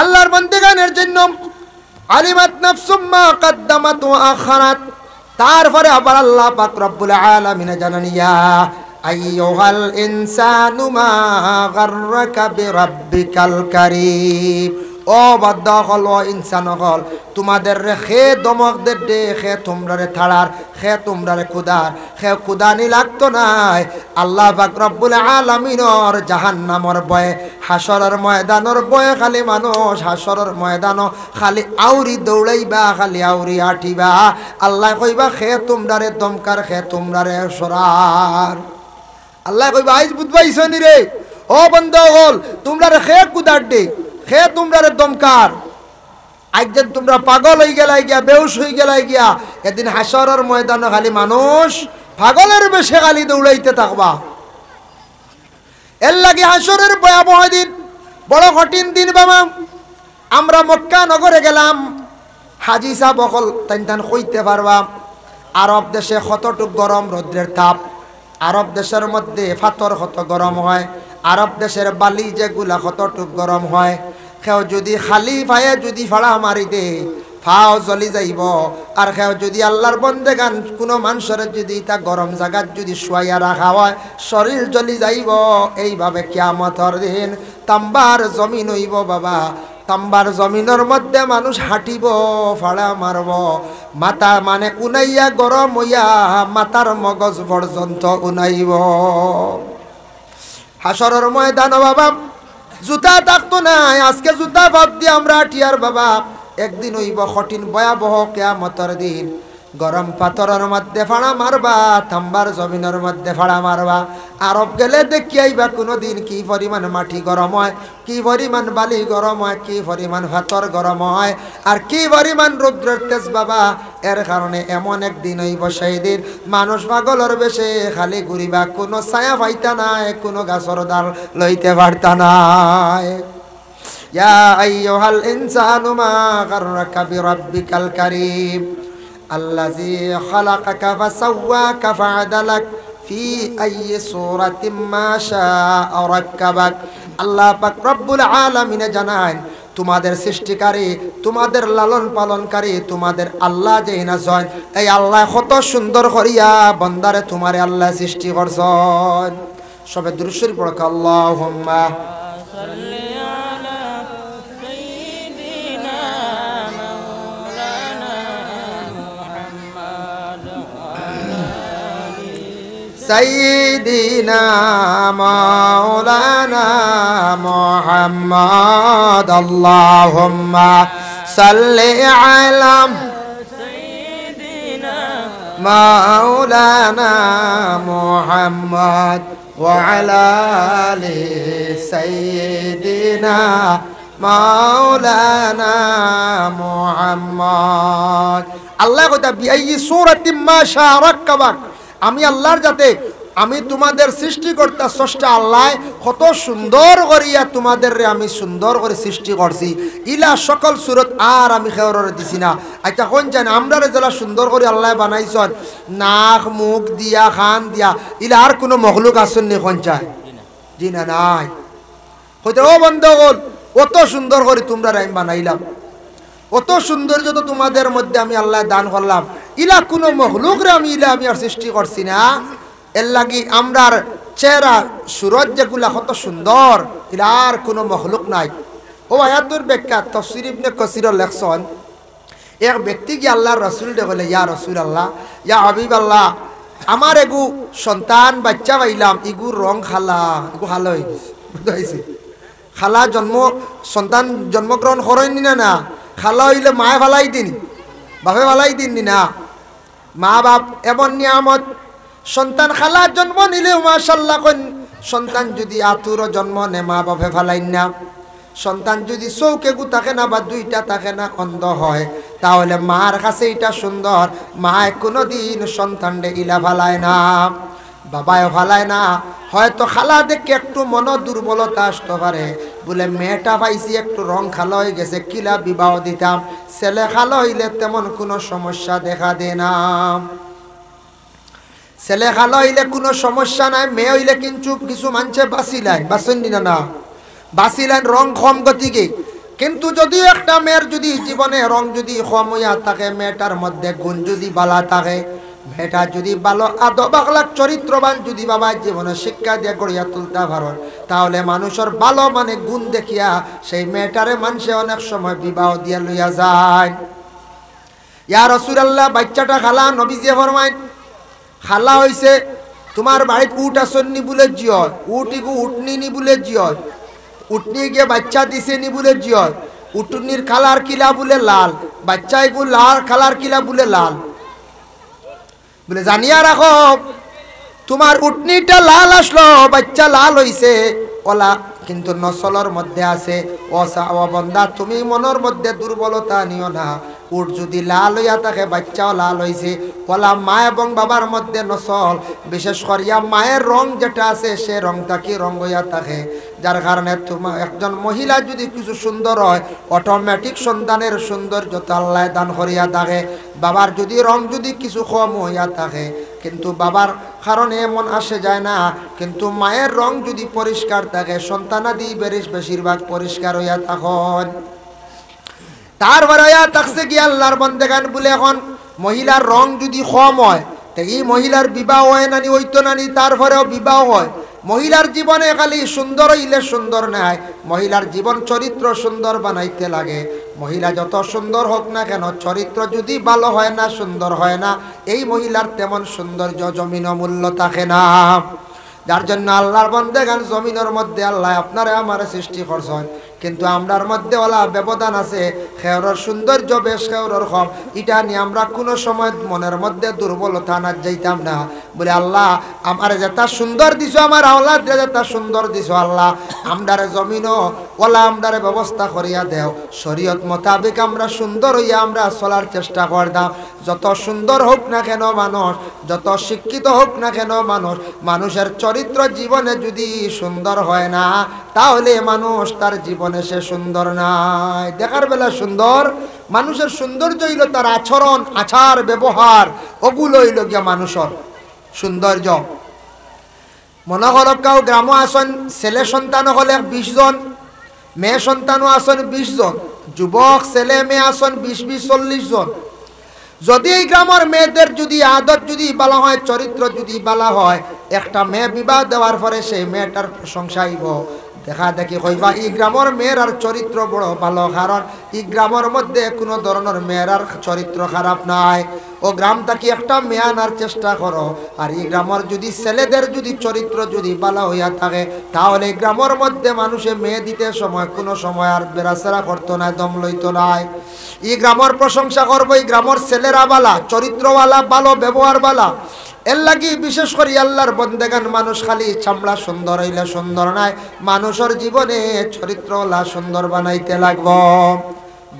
আল্লাহর বন্দেগানের জন্য আলিমাত নাফসুম্মা কাদ্দামাত ওয়া আখারাত তারপরে আবার আল্লাহ পাক রব্বুল আলামিন জানানিয়া আইয়ুহাল ইনসানু মা গাররাকা বিরাব্বিকাল কারীম ও বাদ্য হল ও ইনসান হল তোমাদের রে খে দমক দে ডে খে তোমরা রে থাড়ার খে তোমরা রে কুদার খে কুদানি লাগতো নাই আল্লাহ বাকরব্বুল আলমিনর জাহান নামর বয়ে হাসরের ময়দানর বয়ে খালি মানুষ হাসরের ময়দান খালি আউরি দৌড়াইবা খালি আউরি আঠিবা আল্লাহ কইবা খে তোমরা রে দমকার খে তোমরা রে সরার আল্লাহ কইবা আইজ বুধবাইছনি রে ও বন্ধ হল তোমরা রে খে কুদার ডে হে তোমরা দমকার একদিন তোমরা পাগল হয়ে গেলাই গিয়া বেউস হয়ে গেলাই গিয়া এদিন হাসরের ময়দান খালি মানুষ পাগলের বেশে খালি দৌড়াইতে থাকবা এর লাগে হাসরের ভয়াবহ দিন বড় কঠিন দিন বাবা আমরা মক্কা নগরে গেলাম হাজি সাহ অকল তান তান কইতে পারবা আরব দেশে কতটুক গরম রৌদ্রের তাপ আরব দেশের মধ্যে ফাতর কত গরম হয় আরব দেশের বালি যেগুলা টুক গরম হয় সেও যদি খালি পায়ে যদি ফাড়া মারি দে ফাও জ্বলি যাইব আর সেও যদি আল্লাহর বন্দে গান কোনো মানুষের যদি তা গরম জায়গার যদি শুয়াইয়া রাখা হয় শরীর জ্বলি যাইব এইভাবে কেয়ামতর দিন তাম্বার জমিন হইব বাবা তাম্বার জমিনের মধ্যে মানুষ হাঁটিব ফাড়া মারব মাতা মানে উনাইয়া গরম হইয়া মাতার মগজ পর্যন্ত উনাইব হাসরের ময়দান বাবা জুতা থাকতো নাই আজকে জুতা ভাব দিয়ে আমরা টিয়ার বাবা একদিন হইব কঠিন ভয়াবহ কেয়ামতের দিন গরম পাথরের মধ্যে ফাড়া মারবা থাম্বার জমিনের মধ্যে ফাড়া মারবা আরব গেলে দেখি আইবা কোনোদিন কি পরিমাণ মাটি গরম হয় কি পরিমাণ বালি গরম হয় কি পরিমাণ ভাতর গরম হয় আর কি পরিমাণ রুদ্রের তেজ বাবা এর কারণে এমন একদিন ওই বসাই দিন মানুষ পাগলর বেশে খালি ঘুরিবা কোনো ছায়া পাইতা নাই কোনো গাছর ডাল লইতে পারতা নাই ইয়া আইয়ুহাল ইনসানু মা গাররাকা বিরাব্বিকাল কারীম الذي خلقك فسواك فعدلك في أي صورة ما شاء ركبك আল্লাহ পাক রব্বুল আলামিনে জানান তোমাদের সৃষ্টিকারী তোমাদের লালন পালনকারী তোমাদের আল্লাহ যে নাজন এই আল্লাহ কত সুন্দর করিয়া বন্দারে তোমারে আল্লাহ সৃষ্টি করছন সবে দৃশ্যর পড়ক আল্লাহ سيدنا مولانا محمد اللهم صل على سيدنا مولانا محمد وعلى ال سيدنا مولانا محمد الله قد بأي صورة ما شاركك আমি আল্লাহর যাতে আমি তোমাদের সৃষ্টিকর্তা স্রষ্টা আল্লাহ কত সুন্দর করিয়া তোমাদের আমি সুন্দর করে সৃষ্টি করছি ইলা সকল সুরত আর আমি খেয়রে দিছি না আচ্ছা কোন জানি আমরা যারা সুন্দর করে আল্লাহ বানাইছন নাক মুখ দিয়া খান দিয়া ইলা আর কোনো মখলুক আসুন নি কোন চাই জি না নাই হয়তো ও বন্ধ গল অত সুন্দর করে তোমরা আমি বানাইলাম অত সৌন্দর্য তো তোমাদের মধ্যে আমি আল্লাহ দান করলাম ইলা কোনো মহলুকরে আমি ইলা আমি আর সৃষ্টি করছি না এর লাগি আমরার চেহারা সুরজ যেগুলা কত সুন্দর ইলা আর কোনো মহলুক নাই ও আয়াতুর ব্যাখ্যা তফসির ইবনে কসির লেখসন এক ব্যক্তি গিয়ে আল্লাহ রসুল বলে ইয়া রসুল আল্লাহ ইয়া হাবিব আল্লাহ আমার এগু সন্তান বাচ্চা পাইলাম ইগুর রং খালা এগু খালা হয়ে গেছে খালা জন্ম সন্তান জন্মগ্রহণ করেননি না না খালা হইলে মায়ে ভালাই দিন বাপে ভালাই দিন না মা বাপ এমন নিয়ামত সন্তান খালা জন্ম নিলেও মাশাল্লাহ কন সন্তান যদি আতুর জন্ম নে মা বাপে ভালাইন না সন্তান যদি চৌকে গু থাকে না বা দুইটা থাকে না অন্ধ হয় তাহলে মার কাছে এটা সুন্দর মায় কোনোদিন সন্তান ইলা ভালায় না বাবায় ফালায় না হয়তো খালা দেখে একটু মন দুর্বলতা আসতে পারে বলে মেয়েটা পাইছি একটু রং খালো হয়ে গেছে কিলা বিবাহ দিতাম ছেলে খালো হইলে তেমন কোনো সমস্যা দেখা দে না ছেলে খালো হইলে কোনো সমস্যা নাই মেয়ে হইলে কিন্তু কিছু মানছে বাঁচি লাইন বাসন দিনা না বাঁচি লাইন রং কম গতিকে কিন্তু যদি একটা মেয়ের যদি জীবনে রং যদি কম হইয়া থাকে মেয়েটার মধ্যে গুণ যদি বালা থাকে ভেটা যদি ভালো আদবাগলার চরিত্রবান যদি বাবা জীবনে শিক্ষা দিয়ে গড়িয়া তুলতে পারো তাহলে মানুষের ভালো মানে গুণ দেখিয়া সেই মেয়েটারে মানুষে অনেক সময় বিবাহ দিয়া লইয়া যায় অসুর আল্লাহ বাচ্চাটা খালা নবীজিয়ে ফরমাইন খালা হয়েছে তোমার বাড়িত উট আসন্নি বলে জিয় উটিগু উটনি নি বলে জিয় উটনি গিয়ে বাচ্চা দিছে নি বলে জিয় উটনির খালার কিলা বলে লাল বাচ্চা এগু লাল খালার কিলা বলে লাল বলে জানিয়া রাখো তোমার উটনিটা লাল আসলো বাচ্চা লাল হইছে ওলা কিন্তু নসলর মধ্যে আছে বন্ধা তুমি মনের মধ্যে দুর্বলতা নিও না উট যদি লাল হইয়া থাকে বাচ্চাও লাল হয়েছে কলা মা এবং বাবার মধ্যে নসল বিশেষ করিয়া মায়ের রং যেটা আছে সে রংটা কি রং হইয়া থাকে যার কারণে একজন মহিলা যদি কিছু সুন্দর হয় অটোমেটিক সন্তানের সৌন্দর্যতা আল্লাহ দান করিয়া থাকে বাবার যদি রং যদি কিছু কম হইয়া থাকে কিন্তু বাবার কারণে এমন আসে যায় না কিন্তু মায়ের রং যদি পরিষ্কার থাকে সন্তানাদি বেরিস বেশিরভাগ পরিষ্কার হইয়া তখন তারপর হইয়া থাকছে কি আল্লাহর গান বলে এখন মহিলার রং যদি কম হয় তো এই মহিলার বিবাহ হয় নানি ওই তো নানি তারপরেও বিবাহ হয় মহিলার জীবনে খালি সুন্দর ইলে সুন্দর নেয় মহিলার জীবন চরিত্র সুন্দর বানাইতে লাগে মহিলা যত সুন্দর হোক না কেন চরিত্র যদি ভালো হয় না সুন্দর হয় না এই মহিলার তেমন সৌন্দর্য জমিন মূল্য থাকে না যার জন্য আল্লাহর বন্দে গান জমিনের মধ্যে আল্লাহ আপনারে আমার সৃষ্টি করছেন কিন্তু আমরার মধ্যে ওলা ব্যবধান আছে খেওরর সৌন্দর্য বেশ খেওরর কম এটা নিয়ে আমরা কোনো সময় মনের মধ্যে দুর্বলতা না যাইতাম না বলে আল্লাহ আমার যেটা সুন্দর দিছো আমার আওলাদ যেটা সুন্দর দিছো আল্লাহ আমরারে জমিনও ওলা আমরারে ব্যবস্থা করিয়া দেও শরীয়ত মোতাবেক আমরা সুন্দর হইয়া আমরা চলার চেষ্টা করতাম যত সুন্দর হোক না কেন মানুষ যত শিক্ষিত হোক না কেন মানুষ মানুষের চরিত্র জীবনে যদি সুন্দর হয় না তাহলে মানুষ তার জীবন জীবনে সে সুন্দর নাই দেখার বেলা সুন্দর মানুষের সৌন্দর্য হইল তার আচরণ আচার ব্যবহার ওগুলো হইল গিয়া মানুষের সৌন্দর্য মনে হল কাউ গ্রাম আসন ছেলে সন্তান হলে বিশ জন মেয়ে সন্তানও আসন বিশ জন যুবক ছেলে মেয়ে আসন বিশ বিশ চল্লিশ জন যদি এই গ্রামের মেয়েদের যদি আদর যদি বলা হয় চরিত্র যদি বলা হয় একটা মেয়ে বিবাহ দেওয়ার পরে সেই মেয়েটার প্রশংসা হইব দেখা দেখি হইবা ই গ্রামের মেয়েরার চরিত্র বড় ভালো কারণ ই গ্রামের মধ্যে কোনো ধরনের মেয়েরার চরিত্র খারাপ নাই ও গ্রামটাকে একটা মেয়ানার চেষ্টা করো আর এই গ্রামের যদি ছেলেদের যদি চরিত্র যদি বালা হইয়া থাকে তাহলে গ্রামের মধ্যে মানুষে মেয়ে দিতে সময় কোনো সময় আর বেড়াচেরা করতো না দম লইত নাই এই গ্রামের প্রশংসা করবো এই গ্রামের ছেলেরা বালা চরিত্রওয়ালা বালো ব্যবহার বালা এর লাগি বিশেষ করে আল্লাহর বন্দেগান মানুষ খালি চামড়া সুন্দর হইলে সুন্দর নাই মানুষের জীবনে চরিত্রওয়ালা সুন্দর বানাইতে লাগবো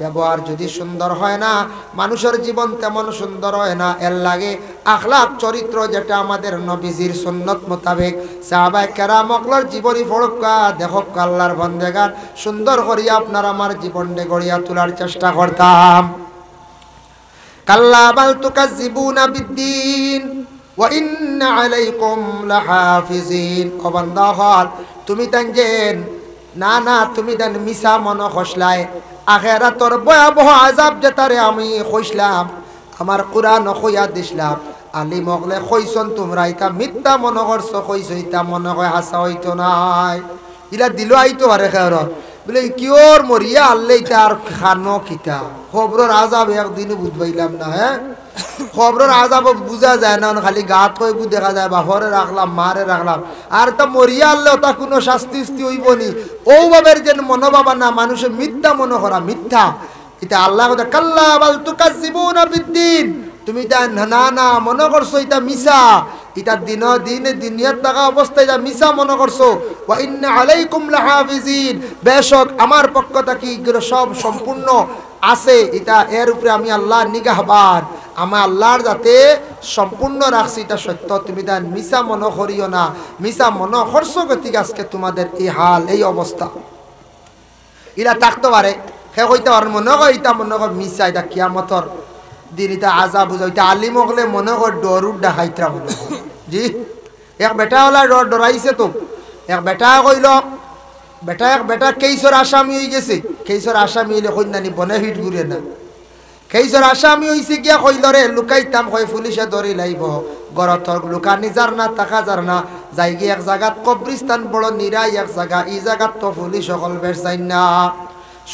ব্যবহার যদি সুন্দর হয় না মানুষের জীবন তেমন সুন্দর হয় না এর লাগে আখলাপ চরিত্র যেটা আমাদের নবীজির সুন্নত মোতাবেক সাহাবাই কেরা মকলর জীবনী ফড়কা দেখক আল্লাহর বন্দেগান সুন্দর করিয়া আপনার আমার জীবনে গড়িয়া তোলার চেষ্টা করতাম কাল্লা বাল তুকা জীবন বিদ্দিন وإن عليكم لحافظين وبندخل تمي تنجين না না তুমি দেন মিশা মন খসলায় আখেরা তোর ভয়াবহ আজাব যে তারে আমি কইসলাম আমার কোরআন কইয়া দিসলাম আলি মগলে কইসন তোমরা ইতা মিথ্যা মনে করছ কইছ ইতা মনে কয় হাসা হইতো নাই ইলা দিল আইতো আরে খের বলে কিওর মরিয়া আল্লে ইতা আর খানো কিতা খবরের আজাব একদিনও বুঝবাইলাম না হ্যাঁ খবরের আজাব বুঝা যায় না খালি গাত কই দেখা যায় বাপরে রাখলাম মারে রাখলাম আর তা মরিয়া আনলে তা কোনো শাস্তি হইব নি ওভাবের যে মনোভাবা না মানুষের মিথ্যা মনে করা মিথ্যা এটা আল্লাহ কথা কাল্লা বাল তুকা জীবন তুমি তা না না মনে করছো এটা মিশা ইটা দিন দিনে দুনিয়ার টাকা অবস্থায় যা মিসা মনে করছো আলাইকুম লাহাফিজিন বেশক আমার পক্ষ থাকি এগুলো সব সম্পূর্ণ আছে এটা এর উপরে আমি আল্লাহ নিগাহবান আমার আল্লাহর যাতে সম্পূর্ণ রাখছি এটা সত্য তুমি তার মিসা মনে করিও না মিসা মনে করছো গতি আজকে তোমাদের এই হাল এই অবস্থা এটা থাকতে পারে হে কইতে পারেন মনে কর এটা মনে কর মিসা এটা কিয়ামতর দিন এটা আজা বুঝা এটা আলিমকলে মনে কর ডরুর দেখাইতরা মনে কর জি এক বেটা ওলা ডরাইছে তো এক বেটা কইল বেটা এক বেটা কেইসর আসামি হয়ে গেছে কেইসর আসামি হইলে কন্যানি বনে হিট ঘুরে না কেইসর আসামি হইছে গিয়া কইল রে লুকাইতাম কই পুলিশে ধরে লাইব গরত লুকা নিজার না থাকা যার না যাই গিয়ে এক জায়গাত কবরিস্তান বড় নিরাই এক জায়গা ই জায়গাত তো পুলিশ সকল বেশ যাই না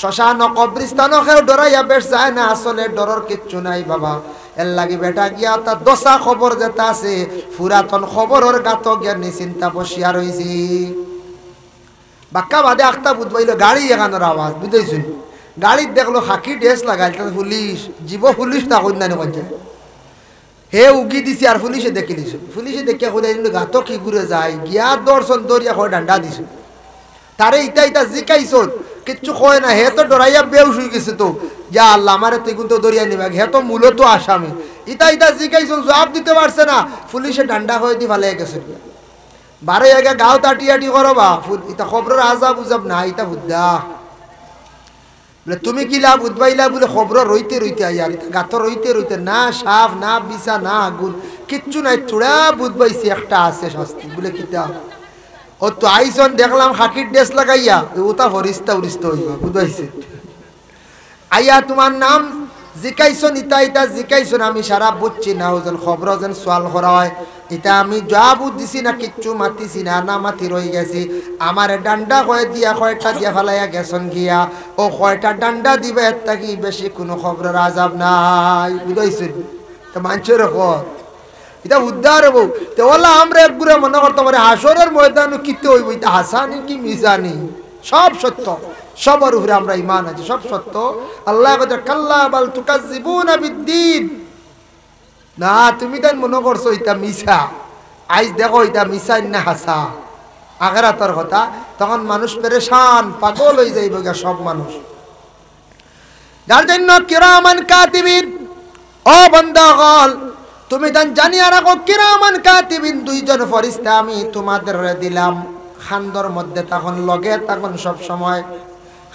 শ্মশান কব্রিস্তানও ডরাইয়া বেশ যায় না আসলে ডরর কিচ্ছু নাই বাবা এর লাগি বেটা গিয়া তার দশা খবর যেটা আছে পুরাতন ওর গাত জ্ঞানী চিন্তা বসিয়া রয়েছি বাক্কা বাদে আখতা বুধবাইল গাড়ি এখানোর আওয়াজ বুঝতেছিল গাড়ি দেখলো হাকি ড্রেস লাগাইল তাতে পুলিশ জীব পুলিশ না কইন নাই কইছে হে উগি দিছি আর পুলিশে দেখে দিছো পুলিশে দেখে কইলাই গাত কি ঘুরে যায় গিয়া দর্শন দরিয়া হয় ডান্ডা দিছো তারে ইতা ইতা জিকাইছ কিচ্ছু কয় না হে তো ডরাইয়া বেউস হয়ে গেছে তো যা আল্লাহ আমারে তুই কিন্তু দরিয়া নিবা হে তো মূলত আসামি ইতা ইতা জিকাইছো জবাব দিতে পারছে না পুলিশে ডান্ডা হয়ে দি ভালে গেছে বারে আগে গাও আটি করবা ইতা খবরের আজাব উজাব না ইতা বুদ্ধা বলে তুমি কি লাভ উদ্বাইলা বলে খবর রইতে রইতে আইয়ার গাত রইতে রইতে না সাফ না বিছা না আগুন কিচ্ছু নাই চূড়া বুধবাইছি একটা আছে শাস্তি বলে কিতা ও তো আইসন দেখলাম হাকির ড্রেস লাগাইয়া ওটা হরিস্তা উরিস্তা হইবা বুঝাইছে আইয়া তোমার নাম জিকাইছন ইতা ইতা জিকাইছন আমি সারা বুঝছি না ওজন খবর যেন সোয়াল করা হয় এটা আমি যা দিছি না কিচ্ছু মাতিছি না না মাতি রয়ে গেছি আমার ডান্ডা কয়ে দিয়া কয়টা দিয়া ফেলাইয়া গেছন গিয়া ও কয়টা ডান্ডা দিবে এর কি বেশি কোনো খবরের আজাব নাই বুঝাইছেন তো মানছে রকম এটা উদ্ধার হবো তে ওলা আমরা একগুড়ে মনে করতাম আরে হাসরের ময়দানও কিতে হইব এটা হাসানি কি মিজানি সব সত্য সবার উপরে আমরা ইমান আছি সব সত্য আল্লাহ কাল্লা বাল তুকা জীবন আবিদ্দিন না তুমি তাই মনে করছো এটা মিশা আইজ দেখো এটা মিশাই না হাসা আগারাতর কথা তখন মানুষ পেরেশান পাগল হয়ে যাইব সব মানুষ যার জন্য কিরামান কাতিবিন অবন্ধ বন্দা তুমি জানি জানিয়া রাখো কিরামান কাতিবিন দুইজন ফরিস্তে আমি তোমাদের দিলাম খান্দর মধ্যে তখন লগে তখন সব সময়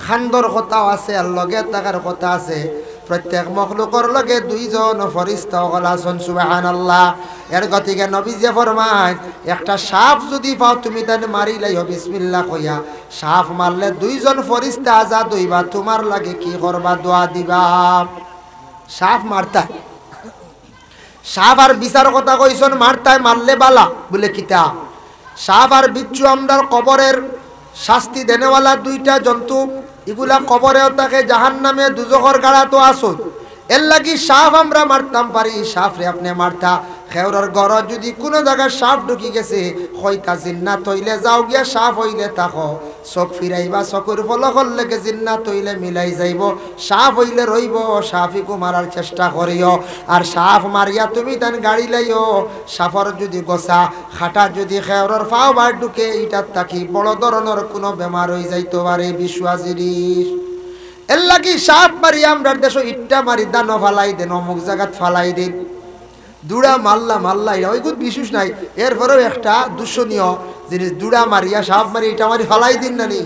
খান্দর কথাও আছে আর লগে থাকার কথা আছে প্রত্যেক মখলুকর লগে দুইজন ফরিস্ত হল সুবাহান আল্লাহ এর গতিকে নবী যে ফরমায় একটা সাপ যদি পাও তুমি তেন মারি লাই বিসমিল্লা কইয়া সাপ মারলে দুইজন ফরিস্তা আজাদ হইবা তোমার লাগে কি করবা দোয়া দিবা সাপ মারতা সাহাবার বিচার কথা কইসন মারতায় মারলে বালা বলে কিতা আর বিচ্ছু আমদার কবরের শাস্তি দেনেওয়ালা দুইটা জন্তু এগুলা কবরেও তাকে জাহান নামে দুজোহর গাড়া তো আসত এর লাগি সাপ আমরা মারতাম পারি রে আপনি মারতা খেওরার গর যদি কোনো জায়গায় সাপ ঢুকি গেছে হইতা জিন্না তৈলে যাও গিয়া সাপ হইলে তাক চোখ ফিরাইবা চকুর ফলকর লেগে জিন্না তৈলে মিলাই যাইব সাপ হইলে রইব সাফিকু মারার চেষ্টা করিও আর সাপ মারিয়া তুমি তান গাড়ি লাইও সাপর যদি গোসা খাটা যদি খেওরার ফাও বার ঢুকে ইটার থাকি বড় ধরনের কোনো বেমার হয়ে যাইতে পারে বিশ্বাস জিনিস এল্লা কি সাপ মারি আমরা দেশ ইট্টা মারি দানো ফালাই দেন অমুক জায়গাত ফালাই দিন দুড়া মাল্লা মাল্লা এটা ওই বিশুষ নাই এরপরেও একটা দূষণীয় জিনিস দুড়া মারিয়া সাপ মারি ইটা মারি ফালাই দিন না নি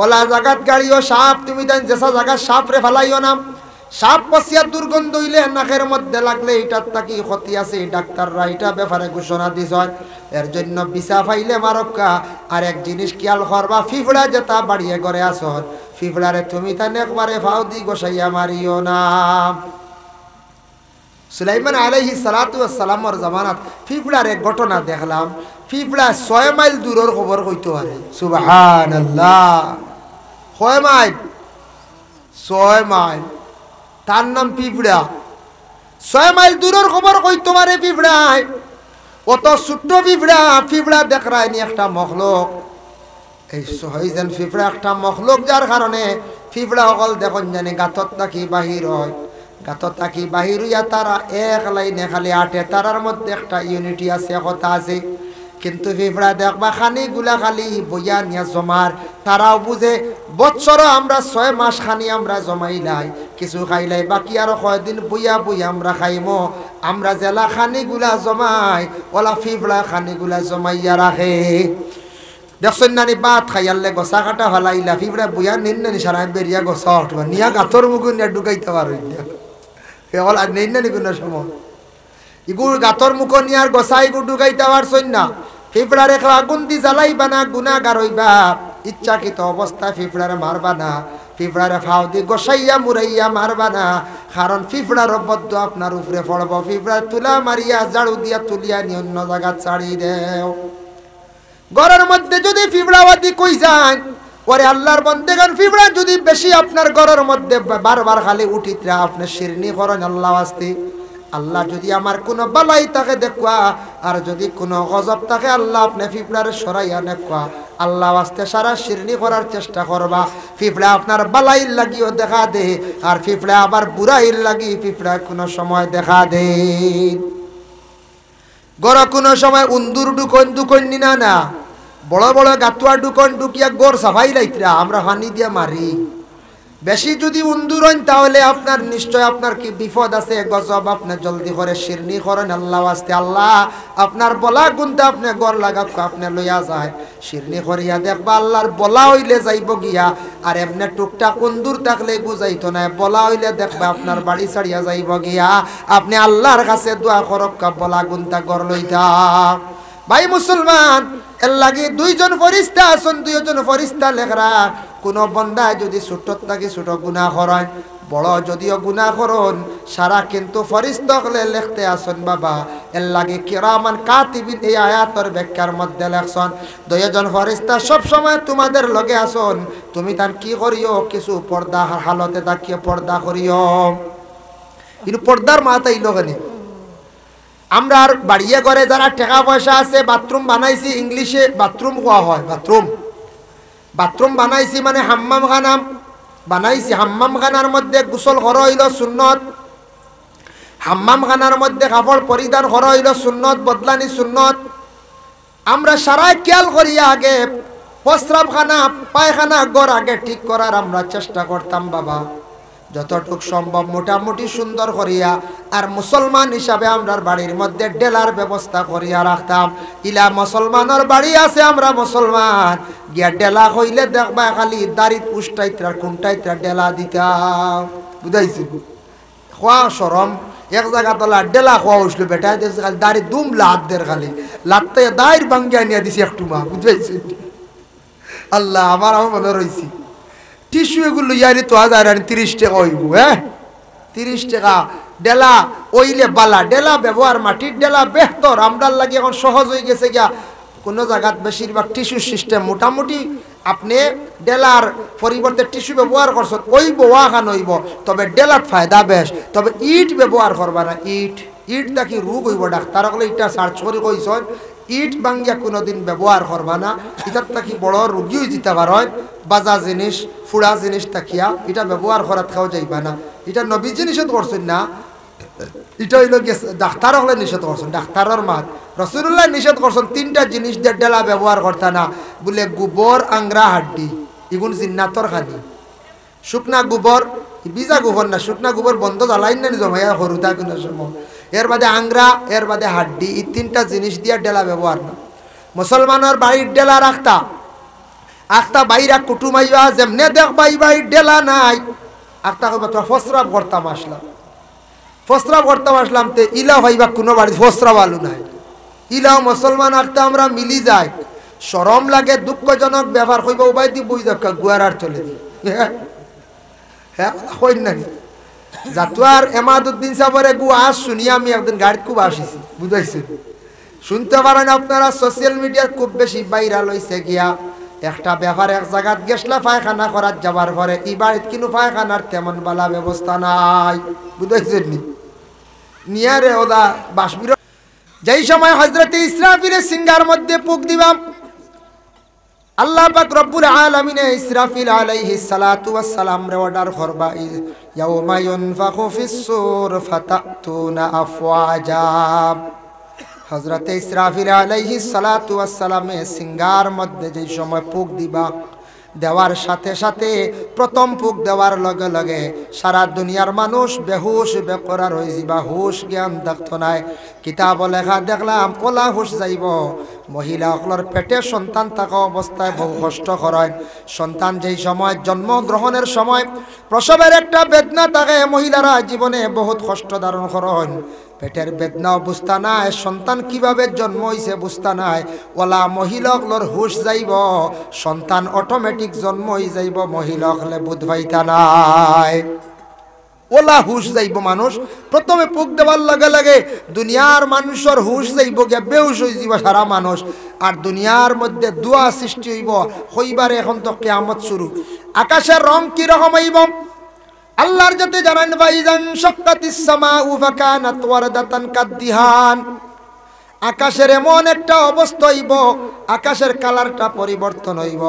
ওলা জাগাত গাড়িও সাপ তুমি দেন যেসা জাগাত সাপ রে ফালাইও নাম সাপ পশিয়া দুর্গন্ধ হইলে নাকের মধ্যে লাগলে এটার তাকি ক্ষতি আছে ডাক্তাররা এটা ব্যাপারে ঘোষণা দিস এর জন্য বিছা ফাইলে মারক্কা আর এক জিনিস খেয়াল করবা ফিফড়া যেতা বাড়িয়ে করে আসর ফিফড়ারে তুমি তানে একবারে ফাও দি গোসাইয়া মারিও না সুলাইমান আলহি সালাতামর জামানাত ফিফড়ার এক ঘটনা দেখলাম ফিফড়া ছয় মাইল দূরের খবর কইতে পারে সুবাহ ছয় মাইল ছয় মাইল তার নাম পিপড়া ছয় মাইল দূরের খবর কই তোমার পিপড়াই অত ছোট্ট পিঁপড়া পিপড়া দেখায় নি একটা মখলক এই যেন পিপড়া একটা মখলক যার কারণে পিঁপড়া সকল দেখুন জানি গাঁতত নাকি বাহির হয় গাঁতত নাকি বাহির হইয়া তারা এক লাইনে খালি আটে তারার মধ্যে একটা ইউনিটি আছে একতা আছে কিন্তু ফিফড়া দেখবা খানি গুলা খালি বইয়া নিয়া জমার তারাও বুঝে বছর আমরা ছয় মাস খানি আমরা জমাইলাই কিছু খাইলাই বাকি আরো কয়দিন বইয়া বইয়া আমরা খাইমো আমরা জেলা খানি গুলা জমাই ওলা ফিফড়া খানি গুলা জমাইয়া রাখে দেখছেন নানি বাত খাইয়ালে গছা কাটা হলাইলা ফিফড়া বইয়া নিন নানি সারা বেরিয়া গোসা উঠবা নিয়া গাতর মুগুন ঢুকাইতে পারো কেবল আর নেই না নিগুন সময় ইগুর গাতর মুখ নিয়ার গোসাই গুডু গাইতে পারছই না ফিফড়া রেখা গুন্দি জ্বালাইবা না গুণাগার হইবা ইচ্ছাকৃত অবস্থা ফিফড়ারে মারবা না ফিফড়ারে ফাও দি গোসাইয়া মুরাইয়া মারবা না কারণ ফিফড়ার বদ্ধ আপনার উপরে পড়ব ফিফড়া তুলা মারিয়া ঝাড়ু দিয়া তুলিয়া নিয়ে অন্য জায়গা ছাড়ি দেও ঘরের মধ্যে যদি ফিফড়াবাদি কই যায় ওরে আল্লাহর বন্দেগান ফিবরা যদি বেশি আপনার ঘরের মধ্যে বারবার খালি উঠিতে আপনি শিরনি করেন আল্লাহ আসতে আল্লাহ যদি আমার কোনো বালাই তাকে দেখুয়া আর যদি কোনো গজব তাকে আল্লাহ আপনি ফিফড়ার সরাইয়া নেকুয়া আল্লাহ আস্তে সারা শিরনি করার চেষ্টা করবা ফিফড়া আপনার বালাই লাগিও দেখা দে আর ফিফড়া আবার বুড়াই লাগি ফিফড়া কোনো সময় দেখা দে গড় কোনো সময় উন্দুর ডুকন ডুকন নিনা না বড় বড় গাতুয়া ডুকন ডুকিয়া গোর সাফাই লাইতরা আমরা হানি দিয়া মারি বেশি যদি উন্দুর হন তাহলে আপনার নিশ্চয় আপনার কি বিপদ আছে গজব আপনি জলদি করে শিরনি করেন আল্লাহ আস্তে আল্লাহ আপনার বলা গুনতে আপনি গড় লাগাব আপনি লইয়া যায় শিরনি করিয়া দেখবা আল্লাহর বলা হইলে যাইব গিয়া আর এমনি টুকটাক উন্দুর থাকলে বুঝাইত না বলা হইলে দেখবা আপনার বাড়ি ছাড়িয়া যাইব গিয়া আপনি আল্লাহর কাছে দোয়া করক্কা বলা গুনতা গড় লইতা ভাই মুসলমান এর লাগে দুইজন ফরিস্তা আছেন দুইজন ফরিস্তা লেখরা কোনো বন্দায় যদি ছোট থাকে ছোট গুণা করায় বড় যদিও গুণা করুন সারা কিন্তু ফরিস্তকলে লেখতে আসন বাবা এর লাগে কেরামান কাতিবিন এই আয়াতর ব্যাখ্যার মধ্যে লেখছন দুইজন ফরিস্তা সব সময় তোমাদের লগে আসুন তুমি তার কি করিও কিছু পর্দা হালতে তাকিয়ে পর্দা করিও কিন্তু পর্দার মাথাই লগনি আমরা বাড়িয়ে ঘরে যারা টাকা পয়সা আছে বাথরুম বানাইছি ইংলিশে বাথরুম কোয়া হয় বাথরুম বাথরুম বানাইছি মানে হাম্মাম খানাম বানাইছি হাম্মাম খানার মধ্যে গোসল ঘর হইল সুন্নত হাম্মাম খানার মধ্যে কাপড় পরিধান ঘর হইল সুন্নত বদলানি সুন্নত আমরা সারাই খেয়াল করি আগে প্রস্রাবখানা পায়খানা গড় আগে ঠিক করার আমরা চেষ্টা করতাম বাবা যতটুক সম্ভব মোটামুটি সুন্দর করিয়া আর মুসলমান হিসাবে আমরা বাড়ির মধ্যে ডেলার ব্যবস্থা করিয়া রাখতাম ইলা মুসলমানের বাড়ি আছে আমরা মুসলমান গিয়া ডেলা হইলে দেখবা খালি দাড়ি পুষ্টাইত্রা খুনটাইত্রা ডেলা দিতাম বুঝাইছি খোয়া সরম এক জায়গা তোলা ডেলা খোয়া উঠলো বেটাই দিয়েছে খালি দাড়ি দুম লাত দের খালি লাততে দায়ের বাঙ্গিয়া নিয়ে দিছি একটু মা বুঝাইছি আল্লাহ আমার আমার মনে রয়েছি টিস্যু এগুলো ইয়ারি তো হাজার আর তিরিশ টাকা হইব হ্যাঁ তিরিশ টাকা ডেলা ওইলে বালা ডেলা ব্যবহার মাটির ডেলা বেহতর আমরার লাগে এখন সহজ হয়ে গেছে গিয়া কোনো জায়গাত বেশিরভাগ টিস্যু সিস্টেম মোটামুটি আপনি ডেলার পরিবর্তে টিস্যু ব্যবহার করছেন ওই বোয়া খান হইব তবে ডেলার ফায়দা বেশ তবে ইট ব্যবহার করবা না ইট ইট দেখি রোগ হইব ডাক্তার হলে ইটা সার্চ করে কইছেন ইট বাঙ্গিয়া কোনোদিন ব্যবহার করবা না এটার তাকি বড় রুগীও যেতে পারয় বাজা জিনিস ফুড়া জিনিস তাকিয়া এটা ব্যবহার করা খাওয়া যাইবা না এটা নবী জিনিসত করছেন না এটা হইল ডাক্তার হলে নিষেধ করছেন ডাক্তারের মাত রসুল্লাহ নিষেধ করছেন তিনটা জিনিস দেড় ডেলা ব্যবহার করতা না বলে গোবর আংরা হাড্ডি এগুন জিন্নাতর খানি শুকনা গোবর বিজা গোবর না শুকনা গোবর বন্ধ জ্বালাই না জমাইয়া হরুদা কোনো সময় এর বাদে আংরা এর বাদে হাড্ডি এই তিনটা জিনিস দিয়ে ডেলা ব্যবহার না মুসলমানের বাড়ির ডেলা রাখতা আখতা বাইরা কুটুমাইবা যেমনে দেখ বাই বাই ডেলা নাই আখতা কইবা তোরা ফসরাব করতাম আসলাম ফসরাব করতাম আসলাম তে ইলা ভাইবা কোনো বাড়ি ফসরাব আলু নাই ইলাও মুসলমান আখতা আমরা মিলি যাই সরম লাগে দুঃখজনক ব্যবহার কইবা উবাই দি বুঝ গুয়ার গুয়ারার চলে হ্যাঁ হ্যাঁ হইন না জাতুয়ার এমাদুদ্দিন সাহরে গু আস শুনি আমি একদিন গাড়ি খুব আসিছি বুঝাইছি শুনতে পারেন আপনারা সোশ্যাল মিডিয়ার খুব বেশি বাইরা হয়েছে গিয়া একটা ব্যাপার এক জায়গাত গেছলা পায়খানা করার যাবার পরে এই বাড়িত কিন্তু পায়খানার তেমন বালা ব্যবস্থা নাই বুঝাইছেন নি নিয়ারে ওদা বাসবির যেই সময় হজরতে ইসরাফিরে সিঙ্গার মধ্যে পুক দিবাম আল্লাহ পাক রব্বুল আলামিন ইসরাফিল আলাইহিস সালাতু ওয়াস সালাম রে অর্ডার করবা ইয়াউমা ইউনফাখু ফিস সূর ফাতাতুনা আফওয়াজা হযরতে ইসরাফিল আলাইহিস সালাতু ওয়াস সালামে সিঙ্গার মধ্যে যে সময় পুক দিবা দেওয়ার সাথে সাথে প্রথম পুক দেওয়ার লগে লগে সারা দুনিয়ার মানুষ বেহুশ বেকরার হয়ে যাবা হুশ জ্ঞান দেখত নাই কিতাব লেখা দেখলাম কলা হুশ যাইব মহিলাসকলের পেটে সন্তান থাকা অবস্থায় বহু কষ্ট করেন সন্তান যেই সময় জন্ম গ্রহণের সময় প্রসবের একটা বেদনা থাকে মহিলারা জীবনে বহুত কষ্ট ধারণ করেন পেটের বেদনাও বুঝতা নাই সন্তান কিভাবে জন্ম হয়েছে বুঝতা নাই ওলা মহিলকলর হুশ যাইব সন্তান অটোমেটিক জন্ম হয়ে যাইব মহিলকলে বুধ ভাইতা নাই ওলা হুশ যাইব মানুষ প্রথমে পুক দেবার লগে লাগে দুনিয়ার মানুষের হুশ যাইব গে বেউস হয়ে যাব সারা মানুষ আর দুনিয়ার মধ্যে দোয়া সৃষ্টি হইব হইবার এখন তো কেয়ামত শুরু আকাশের রং কিরকম হইব আল্লাহর যাতে জানান ভাইজান সকাতিস সামা উফাকানাত ওয়ারদাতান কাদ্দিহান আকাশের এমন একটা অবস্থা হইব আকাশের কালারটা পরিবর্তন হইব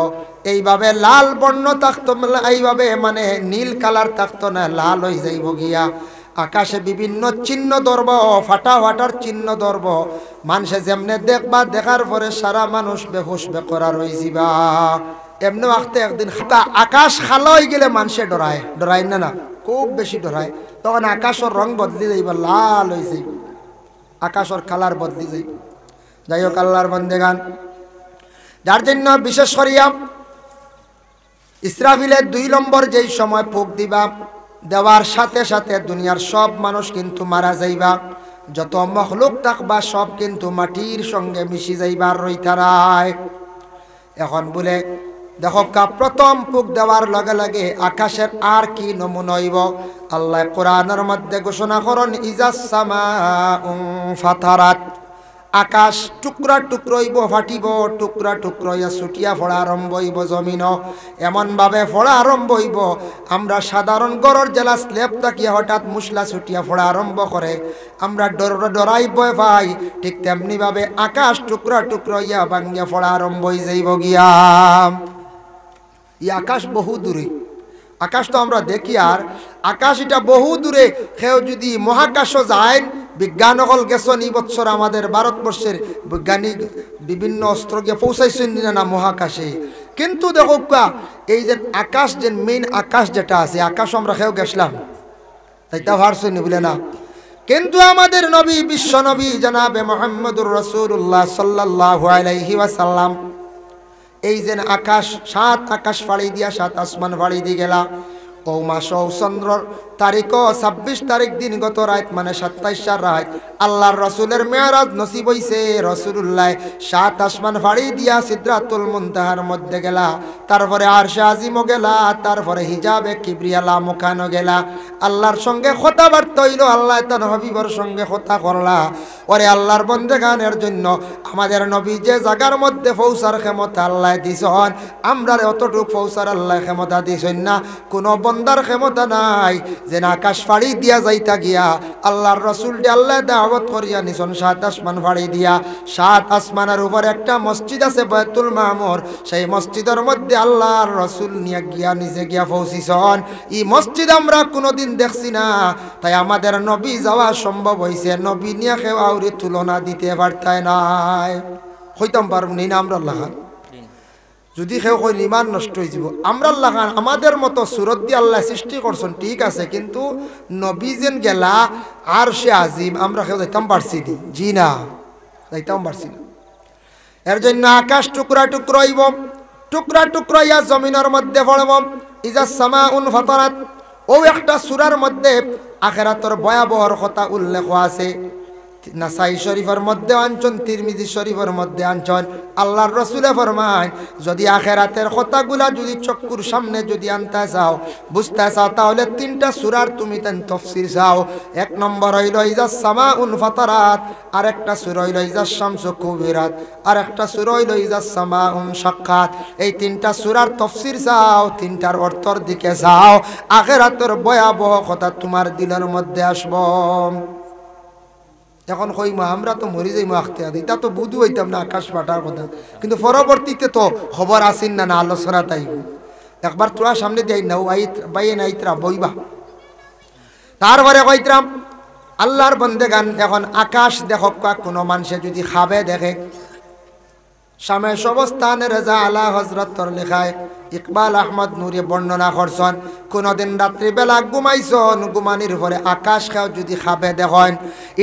এইভাবে লাল বর্ণ থাকতো এইভাবে মানে নীল কালার থাকতো না লাল হয়ে যাইব গিয়া আকাশে বিভিন্ন চিহ্ন ধরব ফাটা ফাটার চিহ্ন ধরব মানুষে যেমনে দেখবা দেখার পরে সারা মানুষ বেহুস বেকরার হয়ে যাবা এমনি আঁকতে একদিন আকাশ খালো হয়ে গেলে মানুষে ডরায় ডরায় না না খুব বেশি ডরায় তখন আকাশের রং বদলি যাইব লাল হয়ে যাইব আকাশর কালার বদলি যাইব যাই হোক আল্লাহর বন্দে গান যার জন্য বিশেষ করিয়া ইসরাফিলের দুই নম্বর যেই সময় ফুক দিবা দেওয়ার সাথে সাথে দুনিয়ার সব মানুষ কিন্তু মারা যাইবা যত মখলুক থাকবা সব কিন্তু মাটির সঙ্গে মিশি যাইবার রইতারায় এখন বলে দেখো কা প্রথম পুক দেওয়ার লগে লগে আকাশের আর কি নমুন হইব আল্লাহ কোরআনের মধ্যে ঘোষণা করন ইজাসামা আকাশ টুকরা টুকরইব ফাটিব টুকরা টুকরইয়া ছুটিয়া ফোড়া আরম্ভ হইব জমিন এমনভাবে ফোড়া আরম্ভ হইব আমরা সাধারণ গড়র জেলা স্লেপ তাকিয়া হঠাৎ মুসলা ছুটিয়া ফোড়া আরম্ভ করে আমরা ডর ডরাই ভাই ঠিক তেমনিভাবে আকাশ টুকরা টুকরইয়া ভাঙ্গিয়া ফোড়া আরম্ভ হয়ে যাইব গিয়া এই আকাশ বহু দূরে আকাশ তো আমরা দেখি আর আকাশ এটা বহু দূরে সেও যদি মহাকাশও যায় বিজ্ঞান অকল গেছেন এই বছর আমাদের ভারতবর্ষের বৈজ্ঞানিক বিভিন্ন অস্ত্র গিয়ে পৌঁছাইছেন না মহাকাশে কিন্তু দেখো এই যে আকাশ যে মেইন আকাশ যেটা আছে আকাশ আমরা খেয়েও গেছিলাম তাই তা ভারছেন বলে না কিন্তু আমাদের নবী বিশ্ব নবী জনাবে মোহাম্মদুর রসুল্লাহ সাল্লাহ আলাইহি ওয়াসাল্লাম এই যেন আকাশ সাত আকাশ ফাড়ি দিয়া সাত আসমান ফাড়ি দিয়ে গেলা ও মাস চন্দ্রর তারিখ ছাব্বিশ তারিখ দিন গত রাত মানে সাতাইশ রাত আল্লাহর রসুলের মেয়ারাজ নসিব হইছে রসুল্লাহ সাত আসমান ফাড়ি দিয়া সিদ্ধাতুল মুন্তাহার মধ্যে গেলা তারপরে আর আজিমও গেলা তারপরে হিজাবে কিবরিয়ালা মুখানো গেলা আল্লাহর সঙ্গে কথাবার্তা হইল আল্লাহ তার হবিবর সঙ্গে কথা করলা ওরে আল্লাহর বন্দেগানের জন্য আমাদের নবী যে জাগার মধ্যে ফৌসার ক্ষমতা আল্লাহ দিছন আমরা অতটুক ফৌসার আল্লাহ ক্ষমতা দিছন না কোনো বন্দার ক্ষমতা নাই যে না আকাশ ফাড়ি দিয়া যাইতা গিয়া আল্লাহর রসুলটি আল্লাহ দাওয়াত করিয়া নিছন সাত আসমান ফাড়ি দিয়া সাত আসমানের উপর একটা মসজিদ আছে বায়তুল মামর সেই মসজিদের মধ্যে আল্লাহর রসুল নিয়ে গিয়া নিজে গিয়া পৌঁছিছন ই মসজিদ আমরা কোনোদিন দেখছি না তাই আমাদের নবী যাওয়া সম্ভব হয়েছে নবী নিয়ে খেওয়া কাউরে তুলনা দিতে পারতায় নাই হইতাম পারব নেই না আমরা লাগান যদি সেও কই ইমান নষ্ট হয়ে যাব আমরা লাগান আমাদের মতো সুরত দিয়ে আল্লাহ সৃষ্টি করছেন ঠিক আছে কিন্তু নবী যেন গেলা আর সে আজিম আমরা সেও যাইতাম পারছি দি জি না যাইতাম পারছি না এর জন্য আকাশ টুকরা টুকরো হইব টুকরা টুকরো ইয়া জমিনের মধ্যে ফলব ইজা সামা উন ফতরাত ও একটা সুরার মধ্যে আখেরাতর ভয়াবহর কথা উল্লেখ আছে নাসাই শরীফের মধ্যে আনছেন তিরমিজি শরীফের মধ্যে আনছেন আল্লাহর রসুলে ফরমান যদি আখেরাতের কথাগুলা যদি চক্কুর সামনে যদি আনতে চাও বুঝতে চাও তাহলে তিনটা সুরার তুমি তেন তফসির চাও এক নম্বর হইল ইজা সামা উন ফাতারাত আর একটা সুর হইল ইজা শামস কুবিরাত আর একটা সুর হইল ইজা সামা উন সাক্ষাৎ এই তিনটা সুরার তফসির চাও তিনটার অর্থর দিকে যাও আখেরাতের ভয়াবহ কথা তোমার দিলের মধ্যে আসব এখন কইমা আমরা তো মরি যাইমো আখতে আদি তা তো বুধু হইতাম না আকাশ পাটার কথা কিন্তু পরবর্তীতে তো খবর আসিন না না আলোচনা তাই একবার তোরা সামনে দেয় না ও আইত বাইয়ে না আইতরা বইবা তারপরে কইতাম আল্লাহর বন্দে গান এখন আকাশ দেখক কোনো মানুষে যদি খাবে দেখে সামেশ স্থানে রেজা আলা হজরত তোর লেখায় ইকবাল আহমদ নুরে বর্ণনা করছেন কোনোদিন বেলা ঘুমাইছন ঘুমানির পরে আকাশ খাও যদি খাবে দেখেন